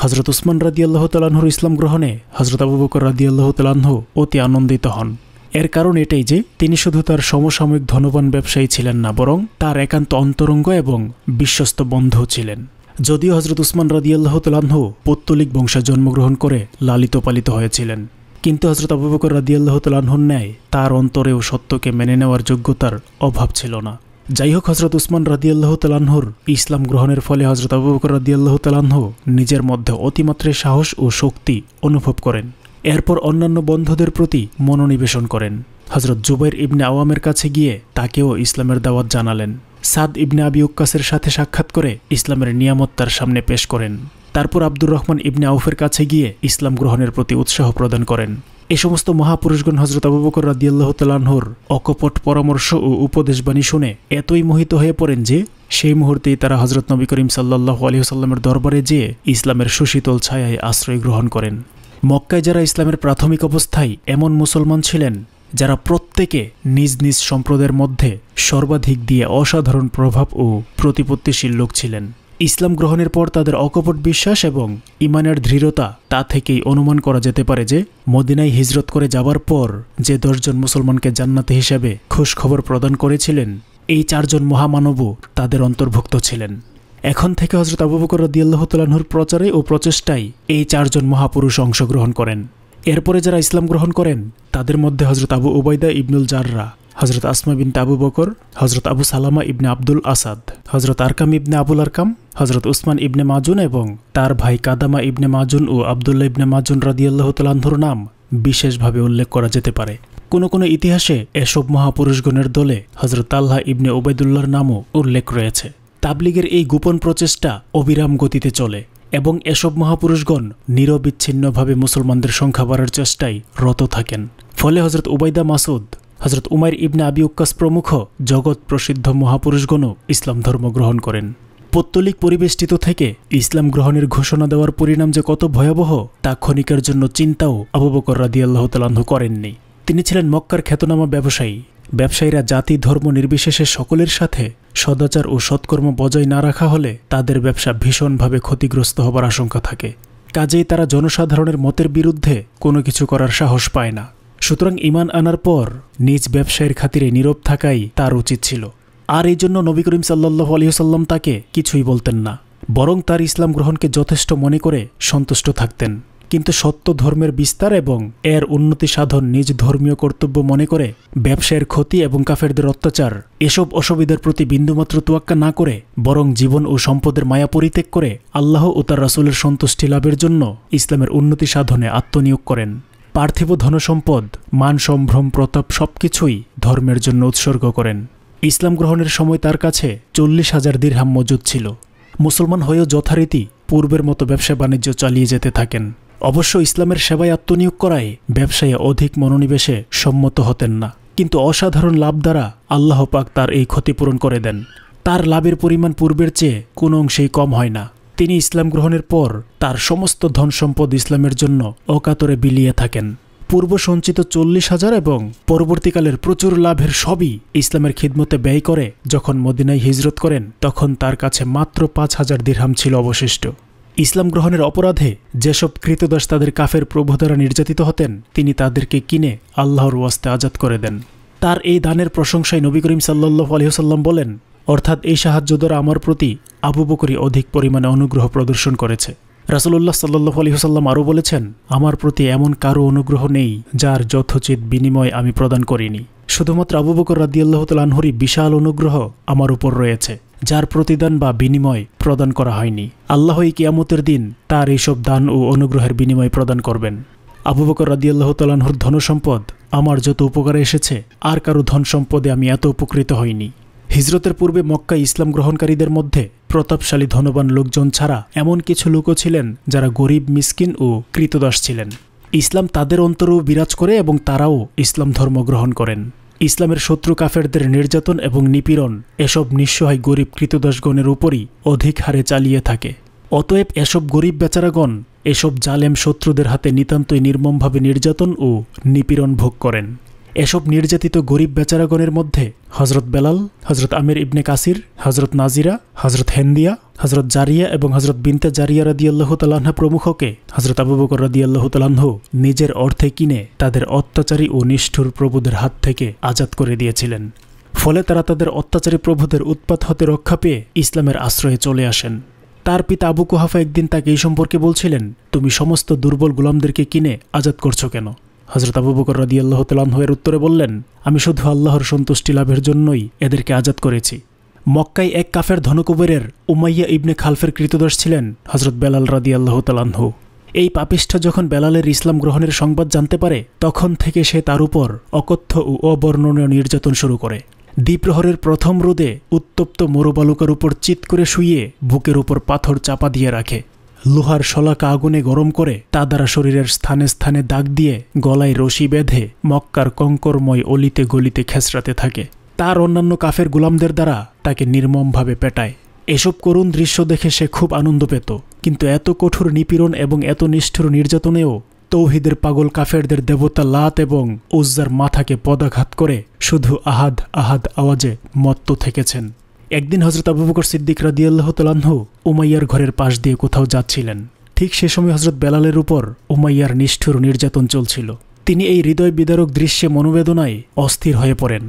হজরত উসমান রাদি আল্লাহ তালাহুর ইসলাম গ্রহণে হজরত আবু বকর আল্লাহ তালাহ অতি আনন্দিত হন এর কারণ এটাই যে তিনি শুধু তার সমসাময়িক ধনবান ব্যবসায়ী ছিলেন না বরং তার একান্ত অন্তরঙ্গ এবং বিশ্বস্ত বন্ধু ছিলেন যদিও হজরত উসমান রাদি আল্লাহ তালাহ পত্তলিক বংশে জন্মগ্রহণ করে লালিত পালিত হয়েছিলেন কিন্তু হজরত আবু বকর আল্লাহ তালাহুর ন্যায় তার অন্তরেও সত্যকে মেনে নেওয়ার যোগ্যতার অভাব ছিল না যাই হোক হজরত উসমান রাদিয়াল্লাহ তালাহর ইসলাম গ্রহণের ফলে হজরত আবু বকর রাদিয়াল্লাহ তালাহ নিজের মধ্যে অতিমাত্রায় সাহস ও শক্তি অনুভব করেন এরপর অন্যান্য বন্ধুদের প্রতি মনোনিবেশন করেন হজরত জুবাইর ইবনে আওয়ামের কাছে গিয়ে তাকেও ইসলামের দাওয়াত জানালেন সাদ ইবনে আবি উক্কাসের সাথে সাক্ষাৎ করে ইসলামের নিয়ামত তার সামনে পেশ করেন তারপর আব্দুর রহমান ইবনে আউফের কাছে গিয়ে ইসলাম গ্রহণের প্রতি উৎসাহ প্রদান করেন এ সমস্ত মহাপুরুষগণ হজরত আবু বকর রাদিয়াল্লাহ তালাহর অকপট পরামর্শ ও উপদেশবাণী শুনে এতই মোহিত হয়ে পড়েন যে সেই মুহূর্তেই তারা হজরত নবী করিম সাল্লাহ আলহিহাল্লামের দরবারে যেয়ে ইসলামের সুশীতল ছায়ায় আশ্রয় গ্রহণ করেন মক্কায় যারা ইসলামের প্রাথমিক অবস্থায় এমন মুসলমান ছিলেন যারা প্রত্যেকে নিজ নিজ সম্প্রদায়ের মধ্যে সর্বাধিক দিয়ে অসাধারণ প্রভাব ও প্রতিপত্তিশীল লোক ছিলেন ইসলাম গ্রহণের পর তাদের অকপট বিশ্বাস এবং ইমানের দৃঢ়তা তা থেকেই অনুমান করা যেতে পারে যে মদিনায় হিজরত করে যাবার পর যে দশজন মুসলমানকে জান্নাতি হিসেবে খবর প্রদান করেছিলেন এই চারজন মহামানবও তাদের অন্তর্ভুক্ত ছিলেন এখন থেকে হজরত আবুবকর বকর রদিয়াল্লাহ প্রচারে ও প্রচেষ্টায় এই চারজন মহাপুরুষ অংশগ্রহণ করেন এরপরে যারা ইসলাম গ্রহণ করেন তাদের মধ্যে হজরত আবু ওবায়দা ইবনুল জাররা হজরত আসমা বিন আবু বকর হজরত আবু সালামা ইবনে আব্দুল আসাদ হজরত আরকাম ইবনে আবুল আরকাম হজরত উসমান ইবনে মাজুন এবং তার ভাই কাদামা ইবনে মাজুন ও আবদুল্লা ইবনে মাজুন রাদিয়াল্লাহ তালাহর নাম বিশেষভাবে উল্লেখ করা যেতে পারে কোনো কোনো ইতিহাসে এসব মহাপুরুষগণের দলে হজরত আল্লাহ ইবনে ওবায়দুল্লার নামও উল্লেখ রয়েছে তাবলিগের এই গোপন প্রচেষ্টা অবিরাম গতিতে চলে এবং এসব মহাপুরুষগণ নিরবিচ্ছিন্নভাবে মুসলমানদের সংখ্যা বাড়ার চেষ্টায় রত থাকেন ফলে হজরত ওবায়দা মাসুদ হজরত উমাইর ইবনে আবিউক্কাস প্রমুখ জগৎ প্রসিদ্ধ মহাপুরুষগণও ইসলাম ধর্ম গ্রহণ করেন পত্তলিক পরিবেষ্টিত থেকে ইসলাম গ্রহণের ঘোষণা দেওয়ার পরিণাম যে কত ভয়াবহ তা ক্ষণিকের জন্য চিন্তাও আবুবকর বকর রাদিয়াল্লাহ তালাহু করেননি তিনি ছিলেন মক্কার খ্যাতনামা ব্যবসায়ী ব্যবসায়ীরা জাতি ধর্ম নির্বিশেষে সকলের সাথে সদাচার ও সৎকর্ম বজায় না রাখা হলে তাদের ব্যবসা ভীষণভাবে ক্ষতিগ্রস্ত হবার আশঙ্কা থাকে কাজেই তারা জনসাধারণের মতের বিরুদ্ধে কোনো কিছু করার সাহস পায় না সুতরাং ইমান আনার পর নিজ ব্যবসায়ের খাতিরে নীরব থাকাই তার উচিত ছিল আর এই জন্য নবী করিম সাল্লু আলিয়াল্লাম তাকে কিছুই বলতেন না বরং তার ইসলাম গ্রহণকে যথেষ্ট মনে করে সন্তুষ্ট থাকতেন কিন্তু সত্য ধর্মের বিস্তার এবং এর উন্নতি সাধন নিজ ধর্মীয় কর্তব্য মনে করে ব্যবসায়ের ক্ষতি এবং কাফেরদের অত্যাচার এসব অসুবিধার প্রতি বিন্দুমাত্র তোয়াক্কা না করে বরং জীবন ও সম্পদের মায়া পরিত্যাগ করে আল্লাহ ও তার রাসুলের সন্তুষ্টি লাভের জন্য ইসলামের উন্নতি সাধনে আত্মনিয়োগ করেন পার্থিব ধনসম্পদ মান সম্ভ্রম প্রতাপ সবকিছুই ধর্মের জন্য উৎসর্গ করেন ইসলাম গ্রহণের সময় তার কাছে চল্লিশ হাজার দীর্হাম মজুদ ছিল মুসলমান হয়েও যথারীতি পূর্বের মতো ব্যবসা বাণিজ্য চালিয়ে যেতে থাকেন অবশ্য ইসলামের সেবায় আত্মনিয়োগ করায় ব্যবসায়ী অধিক মনোনিবেশে সম্মত হতেন না কিন্তু অসাধারণ লাভ দ্বারা আল্লাহ পাক তার এই ক্ষতিপূরণ করে দেন তার লাভের পরিমাণ পূর্বের চেয়ে কোনো অংশেই কম হয় না তিনি ইসলাম গ্রহণের পর তার সমস্ত ধন সম্পদ ইসলামের জন্য অকাতরে বিলিয়ে থাকেন পূর্ব সঞ্চিত চল্লিশ হাজার এবং পরবর্তীকালের প্রচুর লাভের সবই ইসলামের খিদমতে ব্যয় করে যখন মদিনায় হিজরত করেন তখন তার কাছে মাত্র পাঁচ হাজার দিরহাম ছিল অবশিষ্ট ইসলাম গ্রহণের অপরাধে যেসব কৃতদাস তাদের কাফের প্রভু দ্বারা নির্যাতিত হতেন তিনি তাদেরকে কিনে আল্লাহর ওয়াস্তে আজাদ করে দেন তার এই দানের প্রশংসায় নবী করিম সাল্লু আলহিহসাল্লাম বলেন অর্থাৎ এই সাহায্য দ্বারা আমার প্রতি আবু বকরি অধিক পরিমাণে অনুগ্রহ প্রদর্শন করেছে রাসুল্লাহ সাল্লু আলহিহসাল্লাম আরও বলেছেন আমার প্রতি এমন কারো অনুগ্রহ নেই যার যথোচিত বিনিময় আমি প্রদান করিনি শুধুমাত্র আবু বকর আল্লাহ তালাহরি বিশাল অনুগ্রহ আমার উপর রয়েছে যার প্রতিদান বা বিনিময় প্রদান করা হয়নি আল্লাহ এই কিয়ামতের দিন তার এইসব দান ও অনুগ্রহের বিনিময় প্রদান করবেন আবু বকর রাদিয়াল্লাহ তালাহর ধনসম্পদ আমার যত উপকারে এসেছে আর কারো ধন সম্পদে আমি এত উপকৃত হইনি হিজরতের পূর্বে মক্কা ইসলাম গ্রহণকারীদের মধ্যে প্রতাপশালী ধনবান লোকজন ছাড়া এমন কিছু লোকও ছিলেন যারা গরিব মিসকিন ও কৃতদাস ছিলেন ইসলাম তাদের অন্তরেও বিরাজ করে এবং তারাও ইসলাম ধর্ম গ্রহণ করেন ইসলামের শত্রু কাফেরদের নির্যাতন এবং নিপীড়ন এসব নিঃসহায় গরিব কৃতদাসগণের উপরই অধিক হারে চালিয়ে থাকে অতএব এসব গরিব বেচারাগণ এসব জালেম শত্রুদের হাতে নিতান্তই নির্মমভাবে নির্যাতন ও নিপীড়ন ভোগ করেন এসব নির্যাতিত গরিব বেচারাগণের মধ্যে হজরত বেলাল হজরত আমির ইবনে কাসির হজরত নাজিরা হজরত হেন্দিয়া হজরত জারিয়া এবং হজরত বিনতে জারিয়া রাদিয়াল্লাহ তালাহা প্রমুখকে হজরত আবু বকর রাদিয়াল্লাহ তালাহ নিজের অর্থে কিনে তাদের অত্যাচারী ও নিষ্ঠুর প্রভুদের হাত থেকে আজাদ করে দিয়েছিলেন ফলে তারা তাদের অত্যাচারী প্রভুদের উৎপাত হতে রক্ষা পেয়ে ইসলামের আশ্রয়ে চলে আসেন তার পিতা আবু কুহাফা একদিন তাকে এই সম্পর্কে বলছিলেন তুমি সমস্ত দুর্বল গোলামদেরকে কিনে আজাদ করছো কেন হজরত আবু বকর রাদি আল্লাহ তালাহের উত্তরে বললেন আমি শুধু আল্লাহর সন্তুষ্টি লাভের জন্যই এদেরকে আজাদ করেছি মক্কায় এক কাফের ধনকুবেরের উমাইয়া ইবনে খালফের কৃতদাস ছিলেন হজরত বেলাল রাদি আল্লাহ তালাহু এই পাপিষ্ঠা যখন বেলালের ইসলাম গ্রহণের সংবাদ জানতে পারে তখন থেকে সে তার উপর অকথ্য ও অবর্ণনীয় নির্যাতন শুরু করে দ্বীপ্রহরের প্রথম রোদে উত্তপ্ত মরুবালুকার উপর চিত করে শুয়ে বুকের উপর পাথর চাপা দিয়ে রাখে লোহার শলাকা আগুনে গরম করে তা দ্বারা শরীরের স্থানে স্থানে দাগ দিয়ে গলায় রশি বেঁধে মক্কার কঙ্করময় অলিতে গলিতে খেসরাতে থাকে তার অন্যান্য কাফের গোলামদের দ্বারা তাকে নির্মমভাবে পেটায় এসব করুণ দৃশ্য দেখে সে খুব আনন্দ পেত কিন্তু এত কঠোর নিপীড়ন এবং এত নিষ্ঠুর নির্যাতনেও তৌহিদের পাগল কাফেরদের দেবতা লাত এবং উজ্জার মাথাকে পদাঘাত করে শুধু আহাদ আহাদ আওয়াজে মত্ত থেকেছেন একদিন হজরত আবু বকর সিদ্দিক রাদিয়াল্লাহ তালাহ উমাইয়ার ঘরের পাশ দিয়ে কোথাও যাচ্ছিলেন ঠিক সে সময় হজরত বেলালের উপর উমাইয়ার নিষ্ঠুর নির্যাতন চলছিল তিনি এই হৃদয় বিদারক দৃশ্যে মনোবেদনায় অস্থির হয়ে পড়েন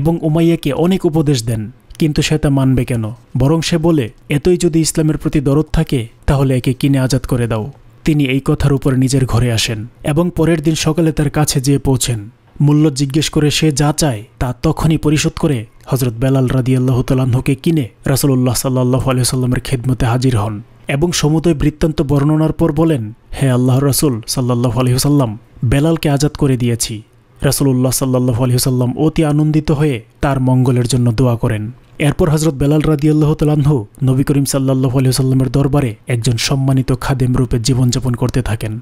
এবং উমাইয়াকে অনেক উপদেশ দেন কিন্তু সে তা মানবে কেন বরং সে বলে এতই যদি ইসলামের প্রতি দরদ থাকে তাহলে একে কিনে আজাদ করে দাও তিনি এই কথার উপর নিজের ঘরে আসেন এবং পরের দিন সকালে তার কাছে যেয়ে পৌঁছেন মূল্য জিজ্ঞেস করে সে যা চায় তা তখনই পরিশোধ করে হজরত বেলাল রাদিয়াল্লাহ তালাহকে কিনে রাসলুল্লাহ সাল্লাহ আলিয়াল্লামের খেদমতে হাজির হন এবং সমুদয় বৃত্তান্ত বর্ণনার পর বলেন হে আল্লাহ রসুল সাল্লাহ আলহিহসাল্লাম বেলালকে আজাদ করে দিয়েছি রাসুলুল্লাহ সাল্লাহ আলহিহসাল্লাম অতি আনন্দিত হয়ে তার মঙ্গলের জন্য দোয়া করেন এরপর হজরত বেলাল রাদিয়াল্লাহ তালাহ নবী করিম সাল্লাহ আলহিহসাল্লামের দরবারে একজন সম্মানিত খাদেম রূপে জীবনযাপন করতে থাকেন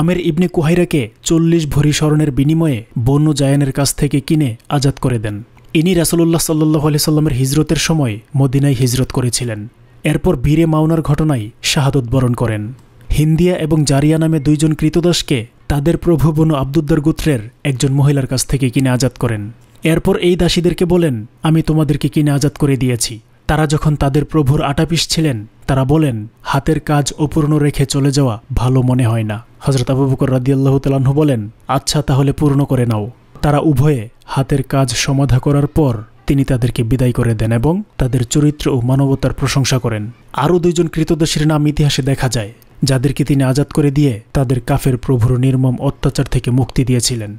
আমের ইবনে কুহাইরাকে চল্লিশ ভরি স্মরণের বিনিময়ে বন্য জায়ানের কাছ থেকে কিনে আজাদ করে দেন ইনি রাসুল্লাহ সাল্লাহ আলি সাল্লামের হিজরতের সময় মদিনায় হিজরত করেছিলেন এরপর বীরে মাওনার ঘটনায় শাহাদত বরণ করেন হিন্দিয়া এবং জারিয়া নামে দুইজন কৃতদাসকে তাদের প্রভু বনু আব্দুদ্দার গোত্রের একজন মহিলার কাছ থেকে কিনে আজাদ করেন এরপর এই দাসীদেরকে বলেন আমি তোমাদেরকে কিনে আজাদ করে দিয়েছি তারা যখন তাদের প্রভুর আটাপিস ছিলেন তারা বলেন হাতের কাজ অপূর্ণ রেখে চলে যাওয়া ভালো মনে হয় না হজরত আবুবুকর রাদিয়াল্লাহ তালাহু বলেন আচ্ছা তাহলে পূর্ণ করে নাও তারা উভয়ে হাতের কাজ সমাধা করার পর তিনি তাদেরকে বিদায় করে দেন এবং তাদের চরিত্র ও মানবতার প্রশংসা করেন আরও দুইজন কৃতদাসীর নাম ইতিহাসে দেখা যায় যাদেরকে তিনি আজাদ করে দিয়ে তাদের কাফের প্রভুর নির্মম অত্যাচার থেকে মুক্তি দিয়েছিলেন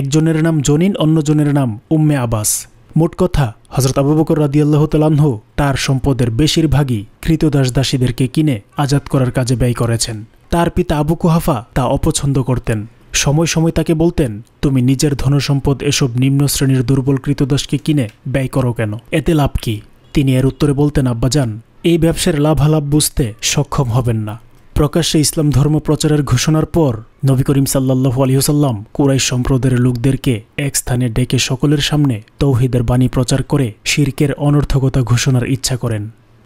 একজনের নাম জনিন অন্যজনের নাম উম্মে আবাস মোট কথা হজরত আবু রাদি আল্লাহ তালাহ তার সম্পদের বেশিরভাগই কৃতদাস দাসীদেরকে কিনে আজাদ করার কাজে ব্যয় করেছেন তার পিতা আবু কুহাফা তা অপছন্দ করতেন সময় সময় তাকে বলতেন তুমি নিজের ধনসম্পদ এসব নিম্ন শ্রেণীর দুর্বল কৃতদাসকে কিনে ব্যয় করো কেন এতে লাভ কি তিনি এর উত্তরে বলতেন আব্বাজান এই ব্যবসার লাভালাভ বুঝতে সক্ষম হবেন না প্রকাশ্যে ইসলাম ধর্ম প্রচারের ঘোষণার পর নবী করিম সাল্লাহু আলহিহসাল্লাম কুরাই সম্প্রদায়ের লোকদেরকে এক স্থানে ডেকে সকলের সামনে তৌহিদের বাণী প্রচার করে শির্কের অনর্থকতা ঘোষণার ইচ্ছা করেন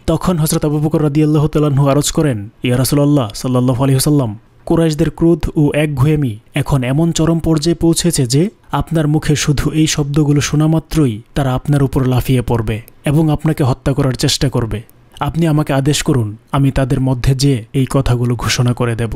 তখন হজরত আবু রাদিয়াল্লাহ তালাহু আরজ করেন ইয়া রাসুল্লাহ সাল্লাহ আলহিহসাল্লাম কুরাইশদের ক্রোধ ও একঘুয়েমি এখন এমন চরম পর্যায়ে পৌঁছেছে যে আপনার মুখে শুধু এই শব্দগুলো শোনা মাত্রই তারা আপনার উপর লাফিয়ে পড়বে এবং আপনাকে হত্যা করার চেষ্টা করবে আপনি আমাকে আদেশ করুন আমি তাদের মধ্যে যে এই কথাগুলো ঘোষণা করে দেব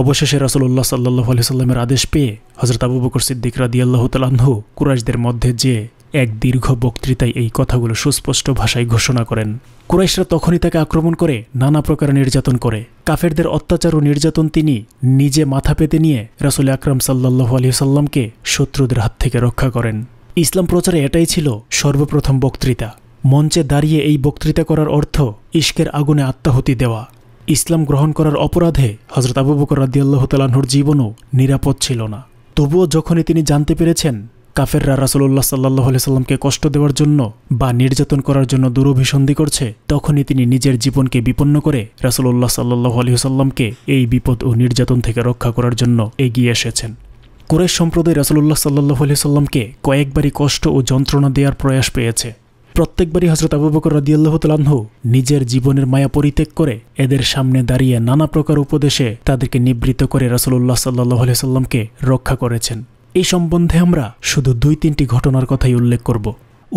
অবশেষে রসুল্লাহ সাল্লাহ আলি সাল্লামের আদেশ পেয়ে হজরত আবু বকর সিদ্দিক রাদিয়াল্লাহ তালাহু কুরাইশদের মধ্যে যে এক দীর্ঘ বক্তৃতায় এই কথাগুলো সুস্পষ্ট ভাষায় ঘোষণা করেন কুরাইশরা তখনই তাকে আক্রমণ করে নানা প্রকার নির্যাতন করে কাফেরদের অত্যাচার ও নির্যাতন তিনি নিজে মাথা পেতে নিয়ে রাসুল আকরাম সাল্লাহ সাল্লামকে শত্রুদের হাত থেকে রক্ষা করেন ইসলাম প্রচারে এটাই ছিল সর্বপ্রথম বক্তৃতা মঞ্চে দাঁড়িয়ে এই বক্তৃতা করার অর্থ ইস্কের আগুনে আত্মাহুতি দেওয়া ইসলাম গ্রহণ করার অপরাধে হজরত আবু বকর রাদিয়াল্লাহ তালাহর জীবনও নিরাপদ ছিল না তবুও যখনই তিনি জানতে পেরেছেন কাফেররা রাসুল্লাহ সাল্লাহ সাল্লামকে কষ্ট দেওয়ার জন্য বা নির্যাতন করার জন্য দুরভিসন্ধি করছে তখনই তিনি নিজের জীবনকে বিপন্ন করে রাসুল্লাহ সাল্লাহ আলহিহসাল্লামকে এই বিপদ ও নির্যাতন থেকে রক্ষা করার জন্য এগিয়ে এসেছেন কুরেশ সম্প্রদায় রাসুল্লাহ সাল্লাহ আলি সাল্লামকে কয়েকবারই কষ্ট ও যন্ত্রণা দেওয়ার প্রয়াস পেয়েছে প্রত্যেকবারই হজরত আবু বকর রদিয়াল্লাহ নিজের জীবনের মায়া পরিত্যাগ করে এদের সামনে দাঁড়িয়ে নানা প্রকার উপদেশে তাদেরকে নিবৃত্ত করে রাসুল্লাহ সাল্লাহ সাল্লামকে রক্ষা করেছেন এই সম্বন্ধে আমরা শুধু দুই তিনটি ঘটনার কথাই উল্লেখ করব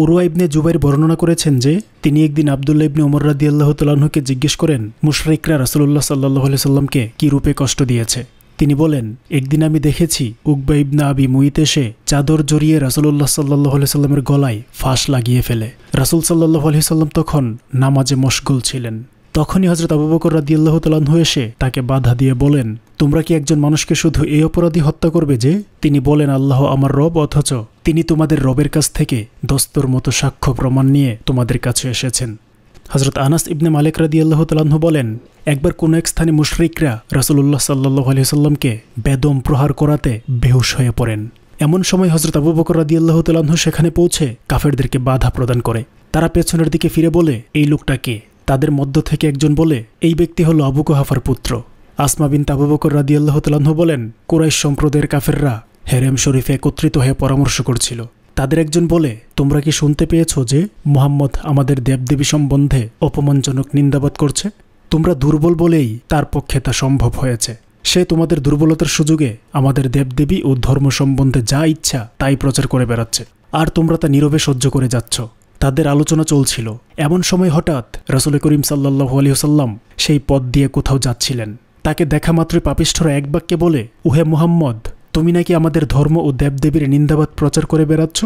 উরুয়া ইবনে জুবাইর বর্ণনা করেছেন যে তিনি একদিন আবদুল্লা ইবনে ওমর রাদি আল্লাহ তালাহুকে জিজ্ঞেস করেন মুশরিকরা রাসুল্লাহ সাল্লাহ সাল্লামকে কী রূপে কষ্ট দিয়েছে তিনি বলেন একদিন আমি দেখেছি উকবা ইবনা আবি মুইত এসে চাদর জড়িয়ে রাসুল্লাহ সাল্লাহ সাল্লামের গলায় ফাঁস লাগিয়ে ফেলে রাসুল সাল্লাহ সাল্লাম তখন নামাজে মশগুল ছিলেন তখনই হজরত আবু বকর আল্লাহ তালাহু এসে তাকে বাধা দিয়ে বলেন তোমরা কি একজন মানুষকে শুধু এই অপরাধী হত্যা করবে যে তিনি বলেন আল্লাহ আমার রব অথচ তিনি তোমাদের রবের কাছ থেকে দস্তর মতো সাক্ষ্য প্রমাণ নিয়ে তোমাদের কাছে এসেছেন হজরত আনাস ইবনে মালিক আল্লাহ তালাহু বলেন একবার কোনো এক স্থানে মুশরিকরা রাসুল্লাহ সাল্লাহ আলহিহাল্লামকে বেদম প্রহার করাতে বেহুশ হয়ে পড়েন এমন সময় হজরত আবু বকর রাদিয়াল্লাহ তালাহু সেখানে পৌঁছে কাফেরদেরকে বাধা প্রদান করে তারা পেছনের দিকে ফিরে বলে এই লোকটা কে তাদের মধ্য থেকে একজন বলে এই ব্যক্তি হল আবু কোহাফার পুত্র আসমা বিন তাবু বকর রাদিয়াল্লাহ তালাহ বলেন কুরাইশ সম্প্রদায়ের কাফেররা হেরেম শরীফে একত্রিত হয়ে পরামর্শ করছিল তাদের একজন বলে তোমরা কি শুনতে পেয়েছ যে মোহাম্মদ আমাদের দেবদেবী সম্বন্ধে অপমানজনক নিন্দাবাদ করছে তোমরা দুর্বল বলেই তার পক্ষে তা সম্ভব হয়েছে সে তোমাদের দুর্বলতার সুযোগে আমাদের দেবদেবী ও ধর্ম সম্বন্ধে যা ইচ্ছা তাই প্রচার করে বেড়াচ্ছে আর তোমরা তা নীরবে সহ্য করে যাচ্ছ তাদের আলোচনা চলছিল এমন সময় হঠাৎ রসুল করিম সাল্লাহ আলিহসাল্লাম সেই পথ দিয়ে কোথাও যাচ্ছিলেন তাকে দেখা মাত্র পাপিষ্ঠরা এক বাক্যে বলে উহে মুহাম্মদ তুমি নাকি আমাদের ধর্ম ও দেবদেবীর নিন্দাবাদ প্রচার করে বেড়াচ্ছ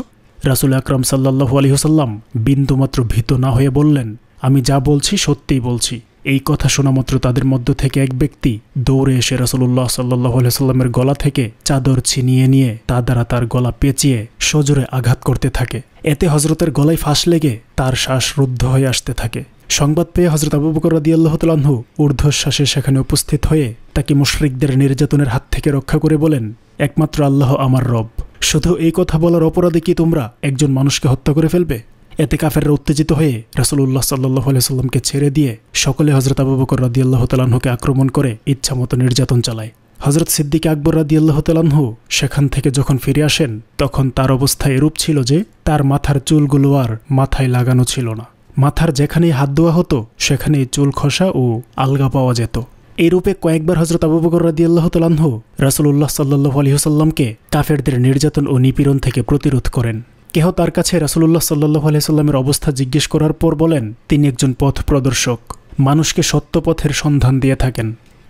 রাসুল আকরম সাল্লাহু আলহিহসাল্লাম বিন্দুমাত্র ভীত না হয়ে বললেন আমি যা বলছি সত্যিই বলছি এই কথা মাত্র তাদের মধ্য থেকে এক ব্যক্তি দৌড়ে এসে রসুল্লাহ সাল্লাহ সাল্লামের গলা থেকে চাদর ছিনিয়ে নিয়ে তা দ্বারা তার গলা পেঁচিয়ে সজোরে আঘাত করতে থাকে এতে হজরতের গলায় ফাঁস লেগে তার শ্বাস রুদ্ধ হয়ে আসতে থাকে সংবাদ পেয়ে হজরত আবু বকর রাদিয়াল্লাহতালাহু ঊর্ধ্বশ্বাসে সেখানে উপস্থিত হয়ে তাকে মুশরিকদের নির্যাতনের হাত থেকে রক্ষা করে বলেন একমাত্র আল্লাহ আমার রব শুধু এই কথা বলার অপরাধে কি তোমরা একজন মানুষকে হত্যা করে ফেলবে এতে কাফেররা উত্তেজিত হয়ে রাসুল্লাহ সাল্লাহ আলাইস্লামকে ছেড়ে দিয়ে সকলে হজরত আবু বকর রাদিয়াল্লাহ তালাহুকে আক্রমণ করে ইচ্ছামতো নির্যাতন চালায় হজরত সিদ্দিক আকবর রাদিয়াল্লাহ তালাহ সেখান থেকে যখন ফিরে আসেন তখন তার অবস্থা এরূপ ছিল যে তার মাথার চুলগুলো আর মাথায় লাগানো ছিল না মাথার যেখানেই হাত দেওয়া হতো সেখানেই চুল খসা ও আলগা পাওয়া যেত এরূপে কয়েকবার হজরত আবু বকর রাদি আল্লাহ তালাহ রাসুল্লাহ সাল্লু আলহিহসাল্লামকে কাফেরদের নির্যাতন ও নিপীড়ন থেকে প্রতিরোধ করেন কেহ তার কাছে রাসুল্লাহ সাল্লাহ আলাইসাল্লামের অবস্থা জিজ্ঞেস করার পর বলেন তিনি একজন পথ প্রদর্শক মানুষকে সত্য পথের সন্ধান দিয়ে থাকেন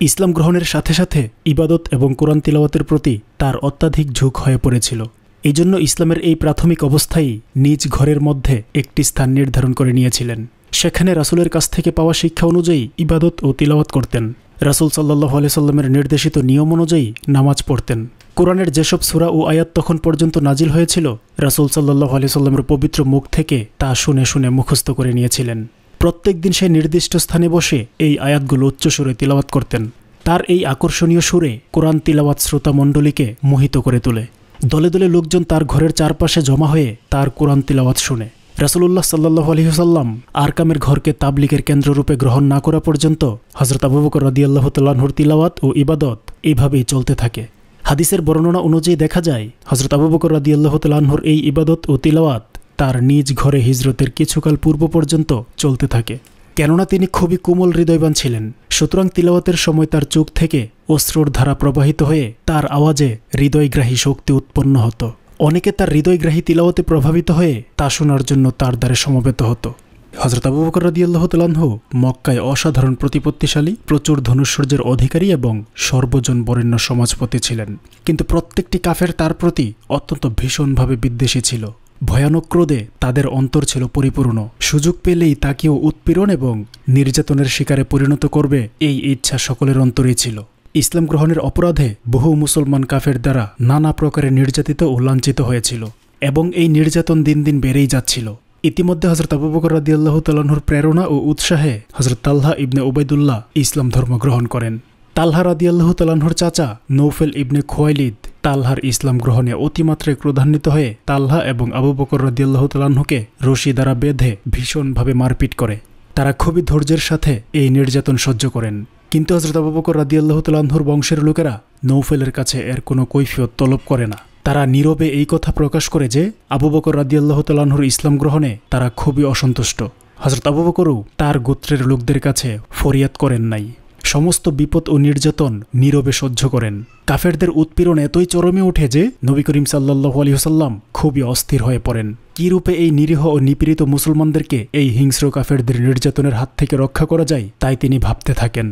ইসলাম গ্রহণের সাথে সাথে ইবাদত এবং কোরআন তিলাওয়াতের প্রতি তার অত্যাধিক ঝুঁক হয়ে পড়েছিল এই জন্য ইসলামের এই প্রাথমিক অবস্থায় নিজ ঘরের মধ্যে একটি স্থান নির্ধারণ করে নিয়েছিলেন সেখানে রাসুলের কাছ থেকে পাওয়া শিক্ষা অনুযায়ী ইবাদত ও তিলাওয়াত করতেন রাসুল সাল্লাহ আলাইসাল্লামের নির্দেশিত নিয়ম অনুযায়ী নামাজ পড়তেন কোরআনের যেসব সুরা ও আয়াত তখন পর্যন্ত নাজিল হয়েছিল রাসুল সাল্লাহ আলি সাল্লামের পবিত্র মুখ থেকে তা শুনে শুনে মুখস্থ করে নিয়েছিলেন প্রত্যেক দিন সে নির্দিষ্ট স্থানে বসে এই আয়াতগুলো উচ্চ সুরে তিলাবাত করতেন তার এই আকর্ষণীয় সুরে কোরআন তিলাবাত শ্রোতা মণ্ডলীকে মোহিত করে তোলে দলে দলে লোকজন তার ঘরের চারপাশে জমা হয়ে তার কোরআন তিলাওয়াত শুনে রাসুল্লাহ সাল্লাহ আলহিহাল্লাম আরকামের ঘরকে তাবলিকের কেন্দ্ররূপে গ্রহণ না করা পর্যন্ত হজরত আবুবকর রদিয়াল্লাহ তাল্লাহর তিলাওয়াত ও ইবাদত এভাবেই চলতে থাকে হাদিসের বর্ণনা অনুযায়ী দেখা যায় হজরত আবু বকর রাদি আল্লাহ এই ইবাদত ও তিলাওয়াত তার নিজ ঘরে হিজরতের কিছুকাল পূর্ব পর্যন্ত চলতে থাকে কেননা তিনি খুবই কোমল হৃদয়বান ছিলেন সুতরাং তিলাওয়াতের সময় তার চোখ থেকে অস্ত্রর ধারা প্রবাহিত হয়ে তার আওয়াজে হৃদয়গ্রাহী শক্তি উৎপন্ন হতো অনেকে তার হৃদয়গ্রাহী তিলাওয়াতে প্রভাবিত হয়ে তা শোনার জন্য তার দ্বারে সমবেত হতো হজরত আবু বকর রাদিয়াল্লাহ তালাহ মক্কায় অসাধারণ প্রতিপত্তিশালী প্রচুর ধনুষ্যর্যের অধিকারী এবং সর্বজন বরেণ্য সমাজপতি ছিলেন কিন্তু প্রত্যেকটি কাফের তার প্রতি অত্যন্ত ভীষণভাবে বিদ্বেষী ছিল ভয়ানক ক্রোধে তাদের অন্তর ছিল পরিপূর্ণ সুযোগ পেলেই তাকেও উৎপীড়ন এবং নির্যাতনের শিকারে পরিণত করবে এই ইচ্ছা সকলের অন্তরেই ছিল ইসলাম গ্রহণের অপরাধে বহু মুসলমান কাফের দ্বারা নানা প্রকারে নির্যাতিত ও লাঞ্ছিত হয়েছিল এবং এই নির্যাতন দিন দিন বেড়েই যাচ্ছিল ইতিমধ্যে হজরত আবুবকর রাদি আল্লাহ তালাহুর প্রেরণা ও উৎসাহে হজরত তাল্লাহ ইবনে ওবায়দুল্লাহ ইসলাম ধর্ম গ্রহণ করেন তাল্হা রাদি আল্লাহ তালাহুর চাচা নৌফেল ইবনে খোয়াইলিদ তাল্হার ইসলাম গ্রহণে অতিমাত্রায় ক্রোধান্বিত হয়ে তাল্হা এবং আবু বকর আল্লাহ তালাহুকে রশি দ্বারা বেঁধে ভীষণভাবে মারপিট করে তারা খুবই ধৈর্যের সাথে এই নির্যাতন সহ্য করেন কিন্তু হজরত আবু বকর আল্লাহ তালাহুর বংশের লোকেরা নৌফেলের কাছে এর কোনো কৈফিয়ত তলব করে না তারা নীরবে এই কথা প্রকাশ করে যে আবু বকর রাদিয়াল্লাহ তালাহুর ইসলাম গ্রহণে তারা খুবই অসন্তুষ্ট হজরত আবু বকরও তার গোত্রের লোকদের কাছে ফরিয়াদ করেন নাই সমস্ত বিপদ ও নির্যাতন নীরবে সহ্য করেন কাফেরদের উৎপীড়ন এতই চরমে ওঠে যে নবী করিম সাল্লাহ আলিহসাল্লাম খুবই অস্থির হয়ে পড়েন কী রূপে এই নিরীহ ও নিপীড়িত মুসলমানদেরকে এই হিংস্র কাফেরদের নির্যাতনের হাত থেকে রক্ষা করা যায় তাই তিনি ভাবতে থাকেন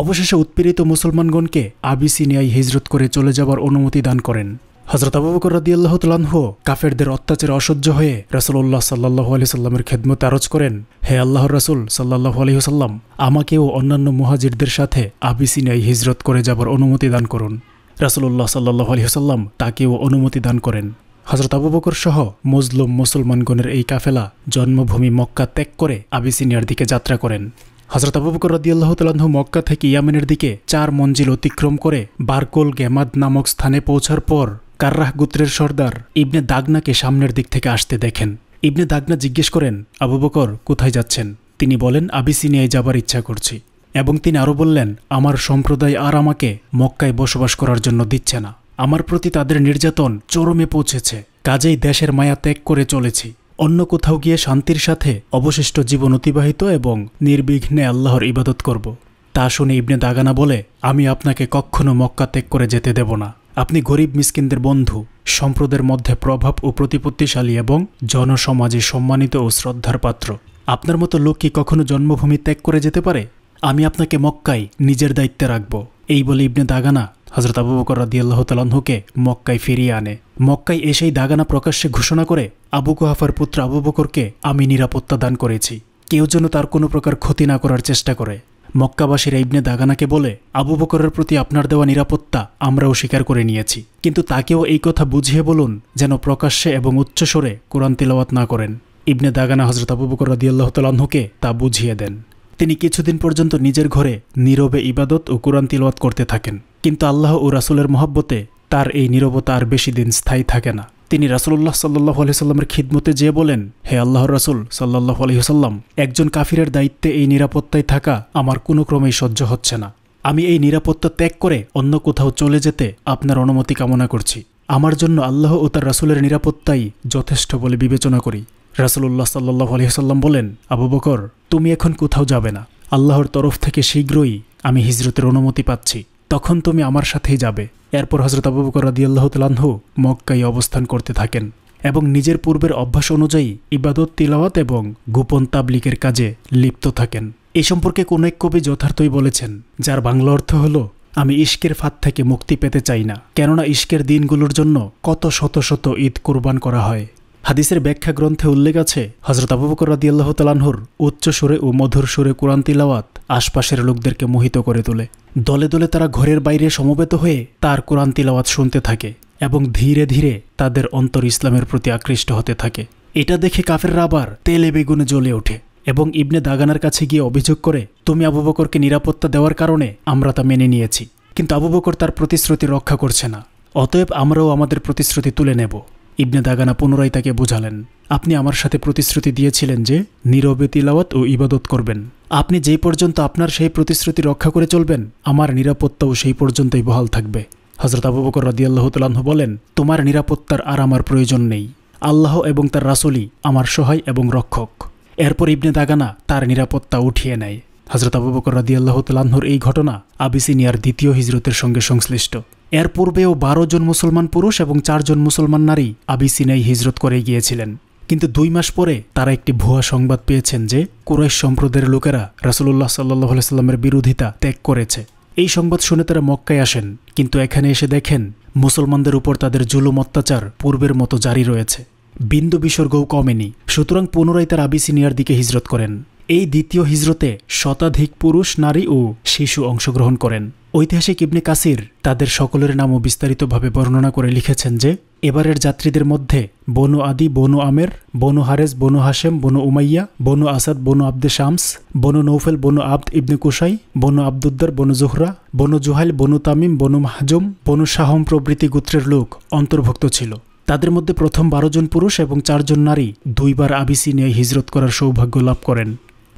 অবশেষে উৎপীড়িত মুসলমানগণকে আবিসিনিয়ায় হিজরত করে চলে যাবার অনুমতি দান করেন হজরত আবু বকর কাফেরদের অত্যাচারে অসহ্য হয়ে রসুল্লাহ সাল্লাহ আলি সাল্লামের খেদমত আরজ করেন হে আল্লাহর রসুল সাল্লাহ আলি সাল্লাম ও অন্যান্য মুহাজিরদের সাথে আবিসিনিয়ায় হিজরত করে যাবার অনুমতি দান করুন রাসুল্লাহ সাল্লাহ আলি সাল্লাম তাকেও অনুমতি দান করেন হজরত আবু বকর সহ মুজলুম মুসলমানগণের এই কাফেলা জন্মভূমি মক্কা ত্যাগ করে আবিসিনিয়ার দিকে যাত্রা করেন হজরত আবু বকর রদিয়াল্লাহ মক্কা থেকে ইয়ামেনের দিকে চার মঞ্জিল অতিক্রম করে বারকোল গেমাদ নামক স্থানে পৌঁছার পর কার্রাহ গোত্রের সর্দার ইবনে দাগনাকে সামনের দিক থেকে আসতে দেখেন ইবনে দাগনা জিজ্ঞেস করেন আবু বকর কোথায় যাচ্ছেন তিনি বলেন আবিসিনিয়ায় যাবার ইচ্ছা করছি এবং তিনি আরও বললেন আমার সম্প্রদায় আর আমাকে মক্কায় বসবাস করার জন্য দিচ্ছে না আমার প্রতি তাদের নির্যাতন চরমে পৌঁছেছে কাজেই দেশের মায়া ত্যাগ করে চলেছি অন্য কোথাও গিয়ে শান্তির সাথে অবশিষ্ট জীবন অতিবাহিত এবং নির্বিঘ্নে আল্লাহর ইবাদত করব তা শুনে ইবনে দাগানা বলে আমি আপনাকে কখনো মক্কা ত্যাগ করে যেতে দেব না আপনি গরিব মিসকিনদের বন্ধু সম্প্রদের মধ্যে প্রভাব ও প্রতিপত্তিশালী এবং জনসমাজে সম্মানিত ও শ্রদ্ধার পাত্র আপনার মতো লোক কি কখনো জন্মভূমি ত্যাগ করে যেতে পারে আমি আপনাকে মক্কায় নিজের দায়িত্বে রাখব এই বলে ইবনে দাগানা হজরত আবু বকর রাদিয়াল্লাহ তালাহুকে মক্কায় ফিরিয়ে আনে মক্কায় এসেই দাগানা প্রকাশ্যে ঘোষণা করে আবু কুহাফার পুত্র আবু বকরকে আমি নিরাপত্তা দান করেছি কেউ যেন তার কোনো প্রকার ক্ষতি না করার চেষ্টা করে মক্কাবাসীরা ইবনে দাগানাকে বলে আবু বকরের প্রতি আপনার দেওয়া নিরাপত্তা আমরাও স্বীকার করে নিয়েছি কিন্তু তাকেও এই কথা বুঝিয়ে বলুন যেন প্রকাশ্যে এবং উচ্চস্বরে কোরআন তিলাওয়াত না করেন ইবনে দাগানা হজরত আবু বকর রদিয়াল্লাহ তালাহুকে তা বুঝিয়ে দেন তিনি কিছুদিন পর্যন্ত নিজের ঘরে নীরবে ইবাদত ও কোরআন তিলওয়াত করতে থাকেন কিন্তু আল্লাহ ও রাসুলের মহব্বতে তার এই নীরবতা আর বেশি দিন স্থায়ী থাকে না তিনি রাসুল্লাহ সাল্লাহ আলহিহাল্লামের খিদমতে যেয়ে বলেন হে আল্লাহর রাসুল সাল্লাহ আলহিহাল্লাম একজন কাফিরের দায়িত্বে এই নিরাপত্তায় থাকা আমার কোনো ক্রমেই সহ্য হচ্ছে না আমি এই নিরাপত্তা ত্যাগ করে অন্য কোথাও চলে যেতে আপনার অনুমতি কামনা করছি আমার জন্য আল্লাহ ও তার রাসুলের নিরাপত্তাই যথেষ্ট বলে বিবেচনা করি রাসুল্লাহ সাল্লাহ আলহিহাল্লাম বলেন আবু বকর তুমি এখন কোথাও যাবে না আল্লাহর তরফ থেকে শীঘ্রই আমি হিজরতের অনুমতি পাচ্ছি তখন তুমি আমার সাথেই যাবে এরপর হজরত আবু বকর রাদিয়াল্লাহ তালাহু অবস্থান করতে থাকেন এবং নিজের পূর্বের অভ্যাস অনুযায়ী ইবাদত তিলাওয়াত এবং গোপন তাবলিকের কাজে লিপ্ত থাকেন এ সম্পর্কে কোনো এক কবি যথার্থই বলেছেন যার বাংলা অর্থ হলো আমি ইশকের ফাঁদ থেকে মুক্তি পেতে চাই না কেননা ইশকের দিনগুলোর জন্য কত শত শত ঈদ কোরবান করা হয় হাদিসের ব্যাখ্যা গ্রন্থে উল্লেখ আছে হজরত আবু বকর রাদি আল্লাহ তালানহর উচ্চ সুরে ও মধুর সুরে কোরআন তিলাওয়াত আশপাশের লোকদেরকে মোহিত করে তোলে দলে দলে তারা ঘরের বাইরে সমবেত হয়ে তার কোরআন তিলাওয়াত শুনতে থাকে এবং ধীরে ধীরে তাদের অন্তর ইসলামের প্রতি আকৃষ্ট হতে থাকে এটা দেখে কাফেররা আবার তেলে বেগুনে জ্বলে ওঠে এবং ইবনে দাগানার কাছে গিয়ে অভিযোগ করে তুমি আবু বকরকে নিরাপত্তা দেওয়ার কারণে আমরা তা মেনে নিয়েছি কিন্তু আবু বকর তার প্রতিশ্রুতি রক্ষা করছে না অতএব আমরাও আমাদের প্রতিশ্রুতি তুলে নেব ইবনে দাগানা পুনরায় তাকে বুঝালেন আপনি আমার সাথে প্রতিশ্রুতি দিয়েছিলেন যে নীরবে তিলাওয়াত ও ইবাদত করবেন আপনি যেই পর্যন্ত আপনার সেই প্রতিশ্রুতি রক্ষা করে চলবেন আমার নিরাপত্তাও সেই পর্যন্তই বহাল থাকবে হজরত আবু বকর রদিয়াল্লাহ তালাহ বলেন তোমার নিরাপত্তার আর আমার প্রয়োজন নেই আল্লাহ এবং তার রাসুলই আমার সহায় এবং রক্ষক এরপর ইবনে দাগানা তার নিরাপত্তা উঠিয়ে নেয় হজরত আবু বকর রাদিয়াল্লাহ এই ঘটনা আবিসিনিয়ার দ্বিতীয় হিজরতের সঙ্গে সংশ্লিষ্ট এর পূর্বেও বারো জন মুসলমান পুরুষ এবং চারজন মুসলমান নারী আবিসিনাই হিজরত করে গিয়েছিলেন কিন্তু দুই মাস পরে তারা একটি ভুয়া সংবাদ পেয়েছেন যে কুরাইশ সম্প্রদায়ের লোকেরা রাসুল্লাহ সাল্লাহ সাল্লামের বিরোধিতা ত্যাগ করেছে এই সংবাদ শুনে তারা মক্কায় আসেন কিন্তু এখানে এসে দেখেন মুসলমানদের উপর তাদের জুলুম অত্যাচার পূর্বের মতো জারি রয়েছে বিন্দু বিসর্গও কমেনি সুতরাং পুনরায় তার আবিসিনিয়ার দিকে হিজরত করেন এই দ্বিতীয় হিজরতে শতাধিক পুরুষ নারী ও শিশু অংশগ্রহণ করেন ঐতিহাসিক ইবনে কাসির তাদের সকলের নামও বিস্তারিতভাবে বর্ণনা করে লিখেছেন যে এবারের যাত্রীদের মধ্যে বনু Adi Banu Amir Banu Harith Banu Hashim Banu Umayya Banu Asad Banu Abd Shams Banu Naufal Banu Abd ibn Qusai Banu Abduddar Banu Zuhra Banu Juhail Banu Tamim Banu Makhzum Banu Sahm প্রভৃতি গোত্রের লোক অন্তর্ভুক্ত ছিল তাদের মধ্যে প্রথম বারো জন পুরুষ এবং চারজন নারী দুইবার আবিসি নিয়ে হিজরত করার সৌভাগ্য লাভ করেন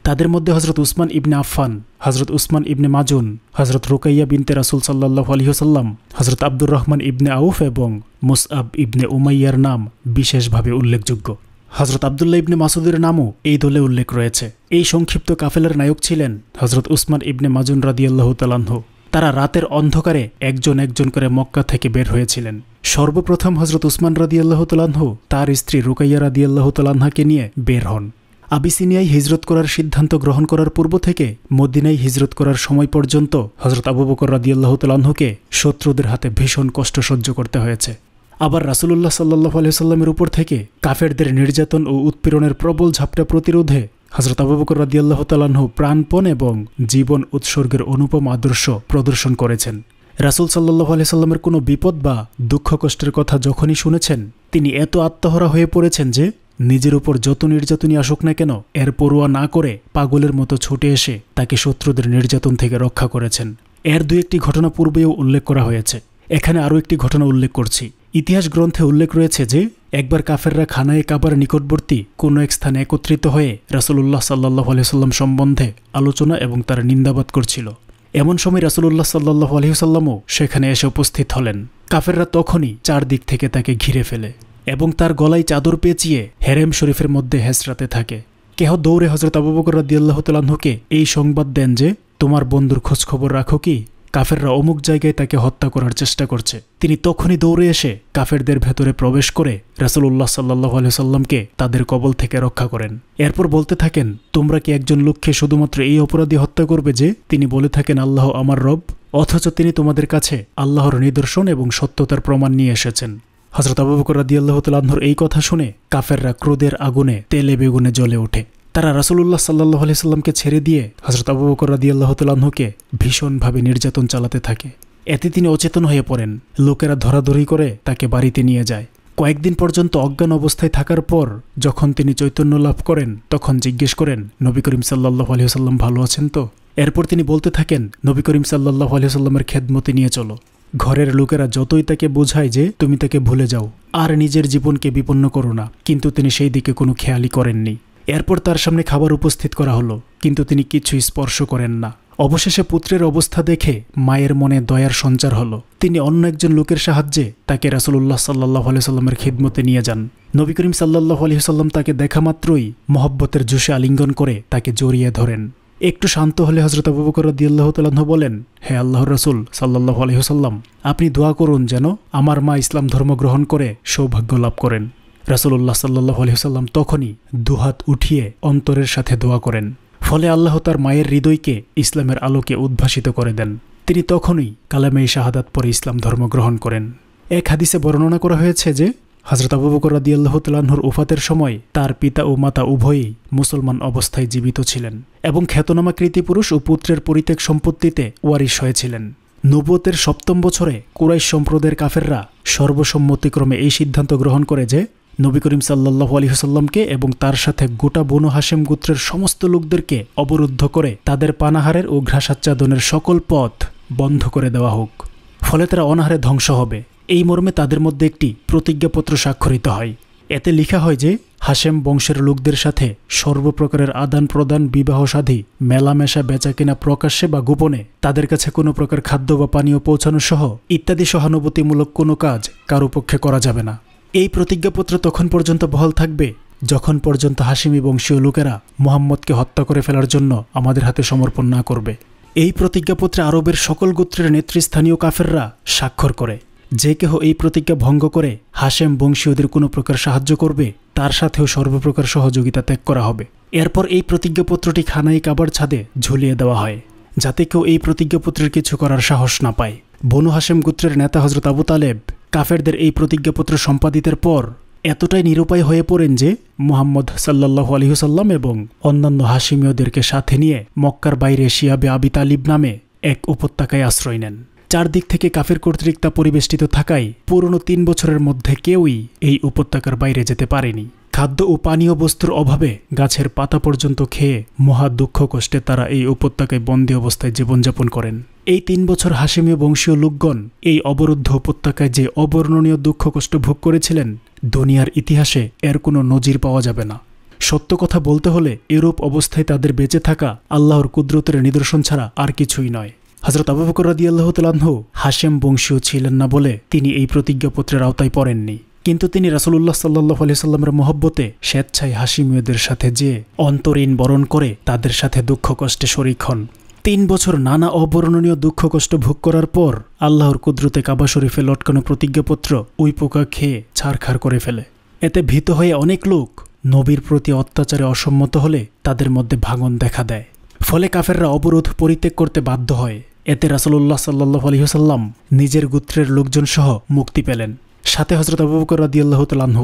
তাদের মধ্যে হজরত উসমান ইবনে আফফান হজরত উসমান ইবনে মাজুন হজরত রুকাইয়া বিনতে রাসুল সাল্লাহ আলহিহসাল্লাম হজরত আব্দুর রহমান ইবনে আউফ এবং মুসআব ইবনে উমাইয়ার নাম বিশেষভাবে উল্লেখযোগ্য হজরত আবদুল্লাহ ইবনে মাসুদের নামও এই দলে উল্লেখ রয়েছে এই সংক্ষিপ্ত কাফেলার নায়ক ছিলেন হজরত উসমান ইবনে মাজুন রাদিয়াল্লাহ তালাহ তারা রাতের অন্ধকারে একজন একজন করে মক্কা থেকে বের হয়েছিলেন সর্বপ্রথম হজরত উসমান রাদিয়াল্লাহ তালাহ তার স্ত্রী রুকাইয়া রাদিয়াল্লাহ তালাহাকে নিয়ে বের হন আবিসিনিয়ায় হিজরত করার সিদ্ধান্ত গ্রহণ করার পূর্ব থেকে মদিনায় হিজরত করার সময় পর্যন্ত হজরত আবু বকর রাদিয়াল্লাহ তালাহকে শত্রুদের হাতে ভীষণ কষ্ট সহ্য করতে হয়েছে আবার রাসুলুল্লাহ সাল্লাহ আলহিসাল্লামের উপর থেকে কাফেরদের নির্যাতন ও উৎপীড়নের প্রবল ঝাপটা প্রতিরোধে হজরত আবু বকর রাদিয়াল্লাহ প্রাণপণ এবং জীবন উৎসর্গের অনুপম আদর্শ প্রদর্শন করেছেন রাসুল সাল্লাহ আলহিসাল্লামের কোনো বিপদ বা দুঃখ কষ্টের কথা যখনই শুনেছেন তিনি এত আত্মহরা হয়ে পড়েছেন যে নিজের উপর যত নির্যাতনই আসুক না কেন এর পরোয়া না করে পাগলের মতো ছুটে এসে তাকে শত্রুদের নির্যাতন থেকে রক্ষা করেছেন এর দু একটি ঘটনা পূর্বেও উল্লেখ করা হয়েছে এখানে আরও একটি ঘটনা উল্লেখ করছি ইতিহাস গ্রন্থে উল্লেখ রয়েছে যে একবার কাফেররা খানায় কাবার নিকটবর্তী কোনো এক স্থানে একত্রিত হয়ে রাসুলুল্লাহ সাল্লাহ আলহিসাল্লাম সম্বন্ধে আলোচনা এবং তার নিন্দাবাদ করছিল এমন সময় রাসুলুল্লাহ সাল্লাহ আলহিসাল্লামও সেখানে এসে উপস্থিত হলেন কাফেররা তখনই চারদিক থেকে তাকে ঘিরে ফেলে এবং তার গলায় চাদর পেঁচিয়ে হেরেম শরীফের মধ্যে হেসরাতে থাকে কেহ দৌড়ে হজরত আবু বকর এই সংবাদ দেন যে তোমার বন্ধুর খোঁজখবর রাখো কি কাফেররা অমুক জায়গায় তাকে হত্যা করার চেষ্টা করছে তিনি তখনই দৌড়ে এসে কাফেরদের ভেতরে প্রবেশ করে রাসুল উল্লাহ সাল্লাহ আলসাল্লামকে তাদের কবল থেকে রক্ষা করেন এরপর বলতে থাকেন তোমরা কি একজন লোককে শুধুমাত্র এই অপরাধী হত্যা করবে যে তিনি বলে থাকেন আল্লাহ আমার রব অথচ তিনি তোমাদের কাছে আল্লাহর নিদর্শন এবং সত্যতার প্রমাণ নিয়ে এসেছেন হজরত আবু বকর এই কথা শুনে কাফেররা ক্রোধের আগুনে তেলে বেগুনে জ্বলে ওঠে তারা রাসুলুল্লাহ সাল্লাহ সাল্লামকে ছেড়ে দিয়ে হজরত আবু বকর রাদিয়াল্লাহ তালাহকে ভীষণভাবে নির্যাতন চালাতে থাকে এতে তিনি অচেতন হয়ে পড়েন লোকেরা ধরাধরি করে তাকে বাড়িতে নিয়ে যায় কয়েকদিন পর্যন্ত অজ্ঞান অবস্থায় থাকার পর যখন তিনি চৈতন্য লাভ করেন তখন জিজ্ঞেস করেন নবী করিম সাল্লাহ আলিয়াল্লাম ভালো আছেন তো এরপর তিনি বলতে থাকেন নবী করিম সাল্লাহ আলিয়াল্লামের খেদমতি নিয়ে চলো ঘরের লোকেরা যতই তাকে বোঝায় যে তুমি তাকে ভুলে যাও আর নিজের জীবনকে বিপন্ন করো না কিন্তু তিনি সেই দিকে কোনো খেয়ালই করেননি এরপর তার সামনে খাবার উপস্থিত করা হলো কিন্তু তিনি কিছুই স্পর্শ করেন না অবশেষে পুত্রের অবস্থা দেখে মায়ের মনে দয়ার সঞ্চার হলো তিনি অন্য একজন লোকের সাহায্যে তাকে উল্লাহ সাল্লাহ আলিয়াল্লামের খিদমতে নিয়ে যান নবী করিম সাল্লাহ আলহিহাল্লাম তাকে দেখা মাত্রই মহব্বতের জুসে আলিঙ্গন করে তাকে জড়িয়ে ধরেন একটু শান্ত হলে হজরত আবু বকর রদিয়াল্লাহ তালাহ বলেন হে আল্লাহ রসুল সাল্লাহ আলহিহসাল্লাম আপনি দোয়া করুন যেন আমার মা ইসলাম ধর্ম গ্রহণ করে সৌভাগ্য লাভ করেন রাসুল্লাহ সাল্লাহ আলহিহসাল্লাম তখনই দুহাত উঠিয়ে অন্তরের সাথে দোয়া করেন ফলে আল্লাহ তার মায়ের হৃদয়কে ইসলামের আলোকে উদ্ভাসিত করে দেন তিনি তখনই কালামে শাহাদাত পরে ইসলাম ধর্ম গ্রহণ করেন এক হাদিসে বর্ণনা করা হয়েছে যে হজরত আবু বকর রাদিয়াল্লাহ উফাতের সময় তার পিতা ও মাতা উভয়ই মুসলমান অবস্থায় জীবিত ছিলেন এবং খ্যাতনামা কৃতিপুরুষ ও পুত্রের পরিত্যাগ সম্পত্তিতে ওয়ারিশ হয়েছিলেন নব্বতের সপ্তম বছরে কুরাইশ সম্প্রদায়ের কাফেররা সর্বসম্মতিক্রমে এই সিদ্ধান্ত গ্রহণ করে যে নবী করিম সাল্লাহ আলিহাসাল্লামকে এবং তার সাথে গোটা বনু হাসেম গোত্রের সমস্ত লোকদেরকে অবরুদ্ধ করে তাদের পানাহারের ও ঘ্রাসাচ্ছাদনের সকল পথ বন্ধ করে দেওয়া হোক ফলে তারা অনাহারে ধ্বংস হবে এই মর্মে তাদের মধ্যে একটি প্রতিজ্ঞাপত্র স্বাক্ষরিত হয় এতে লেখা হয় যে হাসেম বংশের লোকদের সাথে সর্বপ্রকারের আদান প্রদান বিবাহ সাধী মেলামেশা বেচাকেনা প্রকাশ্যে বা গোপনে তাদের কাছে কোনো প্রকার খাদ্য বা পানীয় পৌঁছানো সহ ইত্যাদি সহানুভূতিমূলক কোনো কাজ কারো পক্ষে করা যাবে না এই প্রতিজ্ঞাপত্র তখন পর্যন্ত বহাল থাকবে যখন পর্যন্ত হাসিমি বংশীয় লোকেরা মোহাম্মদকে হত্যা করে ফেলার জন্য আমাদের হাতে সমর্পণ না করবে এই প্রতিজ্ঞাপত্রে আরবের সকল গোত্রের নেতৃস্থানীয় কাফেররা স্বাক্ষর করে যে কেহ এই প্রতিজ্ঞা ভঙ্গ করে হাসেম বংশীয়দের কোনো প্রকার সাহায্য করবে তার সাথেও সর্বপ্রকার সহযোগিতা ত্যাগ করা হবে এরপর এই প্রতিজ্ঞাপত্রটি খানাই কাবার ছাদে ঝুলিয়ে দেওয়া হয় যাতে কেউ এই প্রতিজ্ঞাপত্রের কিছু করার সাহস না পায় বনু হাসেম গোত্রের নেতা হজরত আবু তালেব কাফেরদের এই প্রতিজ্ঞাপত্র সম্পাদিতের পর এতটাই নিরুপায় হয়ে পড়েন যে মোহাম্মদ সাল্লাহ আলহিহসাল্লাম এবং অন্যান্য হাসিমীয়দেরকে সাথে নিয়ে মক্কার বাইরে শিয়াবে আবি তালিব নামে এক উপত্যকায় আশ্রয় নেন চারদিক থেকে কাফের কর্তৃক তা পরিবেষ্টিত থাকায় পুরনো তিন বছরের মধ্যে কেউই এই উপত্যকার বাইরে যেতে পারেনি খাদ্য ও পানীয় বস্তুর অভাবে গাছের পাতা পর্যন্ত খেয়ে মহা দুঃখ কষ্টে তারা এই উপত্যকায় বন্দী অবস্থায় জীবনযাপন করেন এই তিন বছর হাসিমীয় বংশীয় লোকগণ এই অবরুদ্ধ উপত্যকায় যে অবর্ণনীয় দুঃখ কষ্ট ভোগ করেছিলেন দুনিয়ার ইতিহাসে এর কোনো নজির পাওয়া যাবে না সত্য কথা বলতে হলে এরূপ অবস্থায় তাদের বেঁচে থাকা আল্লাহর কুদরতের নিদর্শন ছাড়া আর কিছুই নয় হজরত আবু বকর তালাহ হাশেম বংশীয় ছিলেন না বলে তিনি এই প্রতিজ্ঞাপত্রের আওতায় পড়েননি কিন্তু তিনি রাসুলুল্লাহ সাল্লাহ আলি সাল্লামের মহব্বতে স্বেচ্ছায় হাসিমীয়দের সাথে যে অন্তরীণ বরণ করে তাদের সাথে দুঃখ কষ্টে শরিক হন তিন বছর নানা অবর্ণনীয় দুঃখ কষ্ট ভোগ করার পর আল্লাহর কুদরতে কাবা শরীফে লটকানো প্রতিজ্ঞাপত্র উই পোকা খেয়ে ছাড়খাড় করে ফেলে এতে ভীত হয়ে অনেক লোক নবীর প্রতি অত্যাচারে অসম্মত হলে তাদের মধ্যে ভাঙন দেখা দেয় ফলে কাফেররা অবরোধ পরিত্যাগ করতে বাধ্য হয় এতে রাসলুল্লাহ সাল্লাহ আলহিহসাল্লাম নিজের গোত্রের লোকজন সহ মুক্তি পেলেন সাথে হজরত আবুবকর রাদিয়াল্লাহ তালহ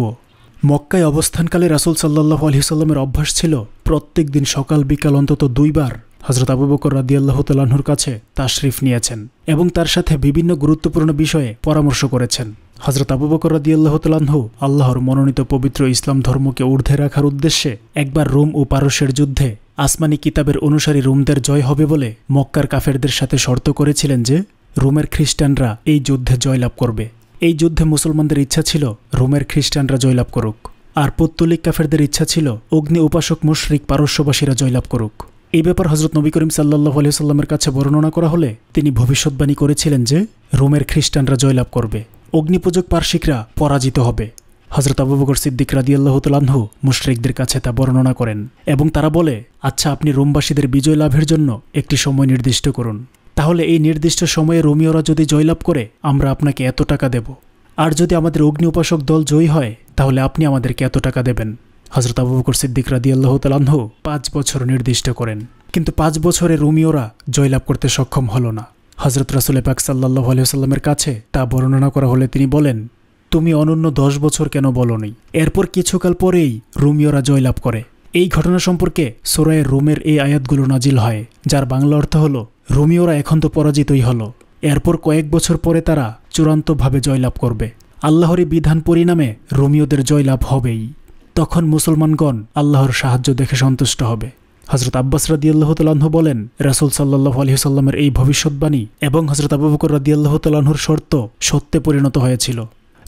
মক্কায় অবস্থানকালে রাসুল সাল্লাহ আলহিহসাল্লামের অভ্যাস ছিল প্রত্যেক দিন সকাল বিকাল অন্তত দুইবার হজরত আবুবকর বকর রাদিয়াল্লাহ তালাহুর কাছে তাশরিফ নিয়েছেন এবং তার সাথে বিভিন্ন গুরুত্বপূর্ণ বিষয়ে পরামর্শ করেছেন হজরত আবুবকর বকর রাদিয়াল্লাহ তালাহু আল্লাহর মনোনীত পবিত্র ইসলাম ধর্মকে ঊর্ধ্বে রাখার উদ্দেশ্যে একবার রোম ও পারস্যের যুদ্ধে আসমানি কিতাবের অনুসারী রুমদের জয় হবে বলে মক্কার কাফেরদের সাথে শর্ত করেছিলেন যে রোমের খ্রিস্টানরা এই যুদ্ধে জয়লাভ করবে এই যুদ্ধে মুসলমানদের ইচ্ছা ছিল রোমের খ্রিস্টানরা জয়লাভ করুক আর পত্তলিক কাফেরদের ইচ্ছা ছিল অগ্নি উপাসক মুশরিক পারস্যবাসীরা জয়লাভ করুক এই ব্যাপার হজরত নবী করিম সাল্লাহ আলিয়াল্লামের কাছে বর্ণনা করা হলে তিনি ভবিষ্যৎবাণী করেছিলেন যে রোমের খ্রিস্টানরা জয়লাভ করবে অগ্নিপূজক পার্শিকরা পরাজিত হবে হজরত আবু বকর সিদ্দিক রাদিয়াল্লাহ তুলানহু মুশরিকদের কাছে তা বর্ণনা করেন এবং তারা বলে আচ্ছা আপনি রোমবাসীদের বিজয় লাভের জন্য একটি সময় নির্দিষ্ট করুন তাহলে এই নির্দিষ্ট সময়ে রোমিওরা যদি জয়লাভ করে আমরা আপনাকে এত টাকা দেব আর যদি আমাদের অগ্নি উপাসক দল জয়ী হয় তাহলে আপনি আমাদেরকে এত টাকা দেবেন হজরত আবু বকর সিদ্দিক রাদিয়াল্লাহ তালাহ পাঁচ বছর নির্দিষ্ট করেন কিন্তু পাঁচ বছরে রোমিওরা জয়লাভ করতে সক্ষম হল না হজরত রাসুল পাক সাল্লাহ আলিয়াল্লামের কাছে তা বর্ণনা করা হলে তিনি বলেন তুমি অনন্য দশ বছর কেন বলনি এরপর কিছুকাল পরেই রোমিওরা জয়লাভ করে এই ঘটনা সম্পর্কে সোরায়ের রোমের এই আয়াতগুলো নাজিল হয় যার বাংলা অর্থ হল রোমিওরা এখন তো পরাজিতই হল এরপর কয়েক বছর পরে তারা চূড়ান্তভাবে জয়লাভ করবে আল্লাহরই বিধান পরিণামে রোমিওদের জয়লাভ হবেই তখন মুসলমানগণ আল্লাহর সাহায্য দেখে সন্তুষ্ট হবে হজরত আব্বাস রাদিয়াল্লাহ তালাহ বলেন রাসুল সাল্লাহ আলহিসাল্লামের এই ভবিষ্যৎবাণী এবং হজরত আবুবকর বকর রাদিয়াল্লাহ শর্ত সত্যে পরিণত হয়েছিল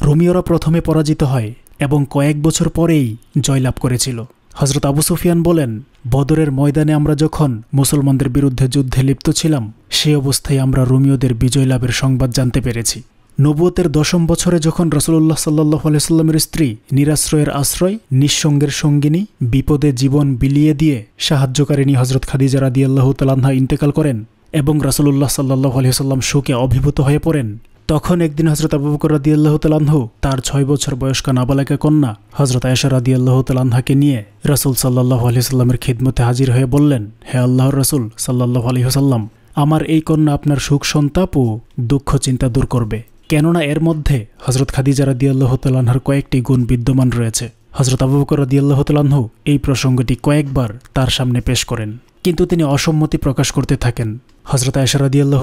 রোমিওরা প্রথমে পরাজিত হয় এবং কয়েক বছর পরেই জয়লাভ করেছিল হজরত আবু সুফিয়ান বলেন বদরের ময়দানে আমরা যখন মুসলমানদের বিরুদ্ধে যুদ্ধে লিপ্ত ছিলাম সে অবস্থায় আমরা রোমিওদের বিজয় লাভের সংবাদ জানতে পেরেছি নবুয়তের দশম বছরে যখন রসুল্লাহ সাল্লাহ আলাইস্লামের স্ত্রী নিরাশ্রয়ের আশ্রয় নিঃসঙ্গের সঙ্গিনী বিপদে জীবন বিলিয়ে দিয়ে সাহায্যকারিণী হজরত খাদিজা রাদিয়াল্লাহ তালান্না ইন্তেকাল করেন এবং রাসুলুল্লাহ সাল্লাহ আলহিহাল্লাম শোকে অভিভূত হয়ে পড়েন তখন একদিন হজরত আবু বকর রাদি আল্লাহ তালাহু তার ছয় বছর বয়স্ক নাবালাকা কন্যা হজরত আয়সা রাদি আল্লাহ তালাহাকে নিয়ে রসুল সাল্লাহ আলহিহাল্লামের খিদমতে হাজির হয়ে বললেন হে আল্লাহর রসুল সাল্লাহ আলহিহাল্লাম আমার এই কন্যা আপনার সুখ সন্তাপ ও দুঃখ চিন্তা দূর করবে কেননা এর মধ্যে হজরত খাদিজা রাদি আল্লাহ তালাহার কয়েকটি গুণ বিদ্যমান রয়েছে হজরত আবু বকর রাদি আল্লাহ তালাহ এই প্রসঙ্গটি কয়েকবার তার সামনে পেশ করেন কিন্তু তিনি অসম্মতি প্রকাশ করতে থাকেন হজরত আয়সা রাদিয়াল্লাহ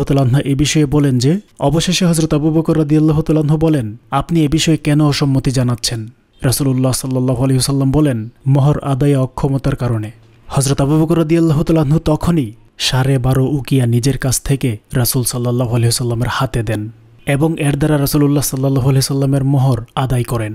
এ বিষয়ে বলেন যে অবশেষে হজরত আবু বকর রাদিয়াল্লাহ বলেন আপনি এ বিষয়ে কেন অসম্মতি জানাচ্ছেন উল্লাহ সাল্লাহ আলহিহসাল্লাম বলেন মোহর আদায়ে অক্ষমতার কারণে হজরত আবু বকর তখনই সাড়ে বারো উকিয়া নিজের কাছ থেকে রাসুল সাল্লাহ আলহিহসাল্লামের হাতে দেন এবং এর দ্বারা রাসুল্লাহ সাল্লাহ আলহিহসাল্লামের মোহর আদায় করেন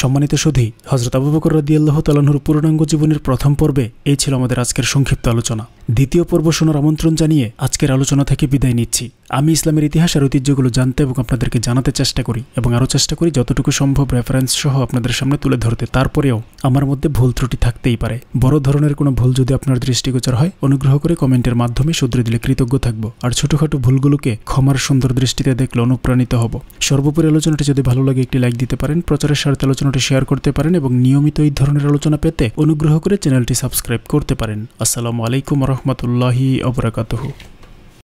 সম্মানিত সুধী হজরত আবু বকর রদিয়াল্লাহ তালাহুর পূর্ণাঙ্গ জীবনের প্রথম পর্বে এই ছিল আমাদের আজকের সংক্ষিপ্ত আলোচনা দ্বিতীয় পর্ব শোনার আমন্ত্রণ জানিয়ে আজকের আলোচনা থেকে বিদায় নিচ্ছি আমি ইসলামের ইতিহাস আর ঐতিহ্যগুলো জানতে এবং আপনাদেরকে জানাতে চেষ্টা করি এবং আরও চেষ্টা করি যতটুকু সম্ভব রেফারেন্স সহ আপনাদের সামনে তুলে ধরতে তারপরেও আমার মধ্যে ভুল ত্রুটি থাকতেই পারে বড় ধরনের কোনো ভুল যদি আপনার দৃষ্টিগোচর হয় অনুগ্রহ করে কমেন্টের মাধ্যমে শুধরে দিলে কৃতজ্ঞ থাকব আর ছোটোখাটো ভুলগুলোকে ক্ষমার সুন্দর দৃষ্টিতে দেখলে অনুপ্রাণিত হব সর্বোপরি আলোচনাটি যদি ভালো লাগে একটি লাইক দিতে পারেন প্রচারের স্বার্থে আলোচনাটি শেয়ার করতে পারেন এবং নিয়মিত এই ধরনের আলোচনা পেতে অনুগ্রহ করে চ্যানেলটি সাবস্ক্রাইব করতে পারেন আসসালামু আলাইকুম রহমতুল্লাহি অবরাকাতহ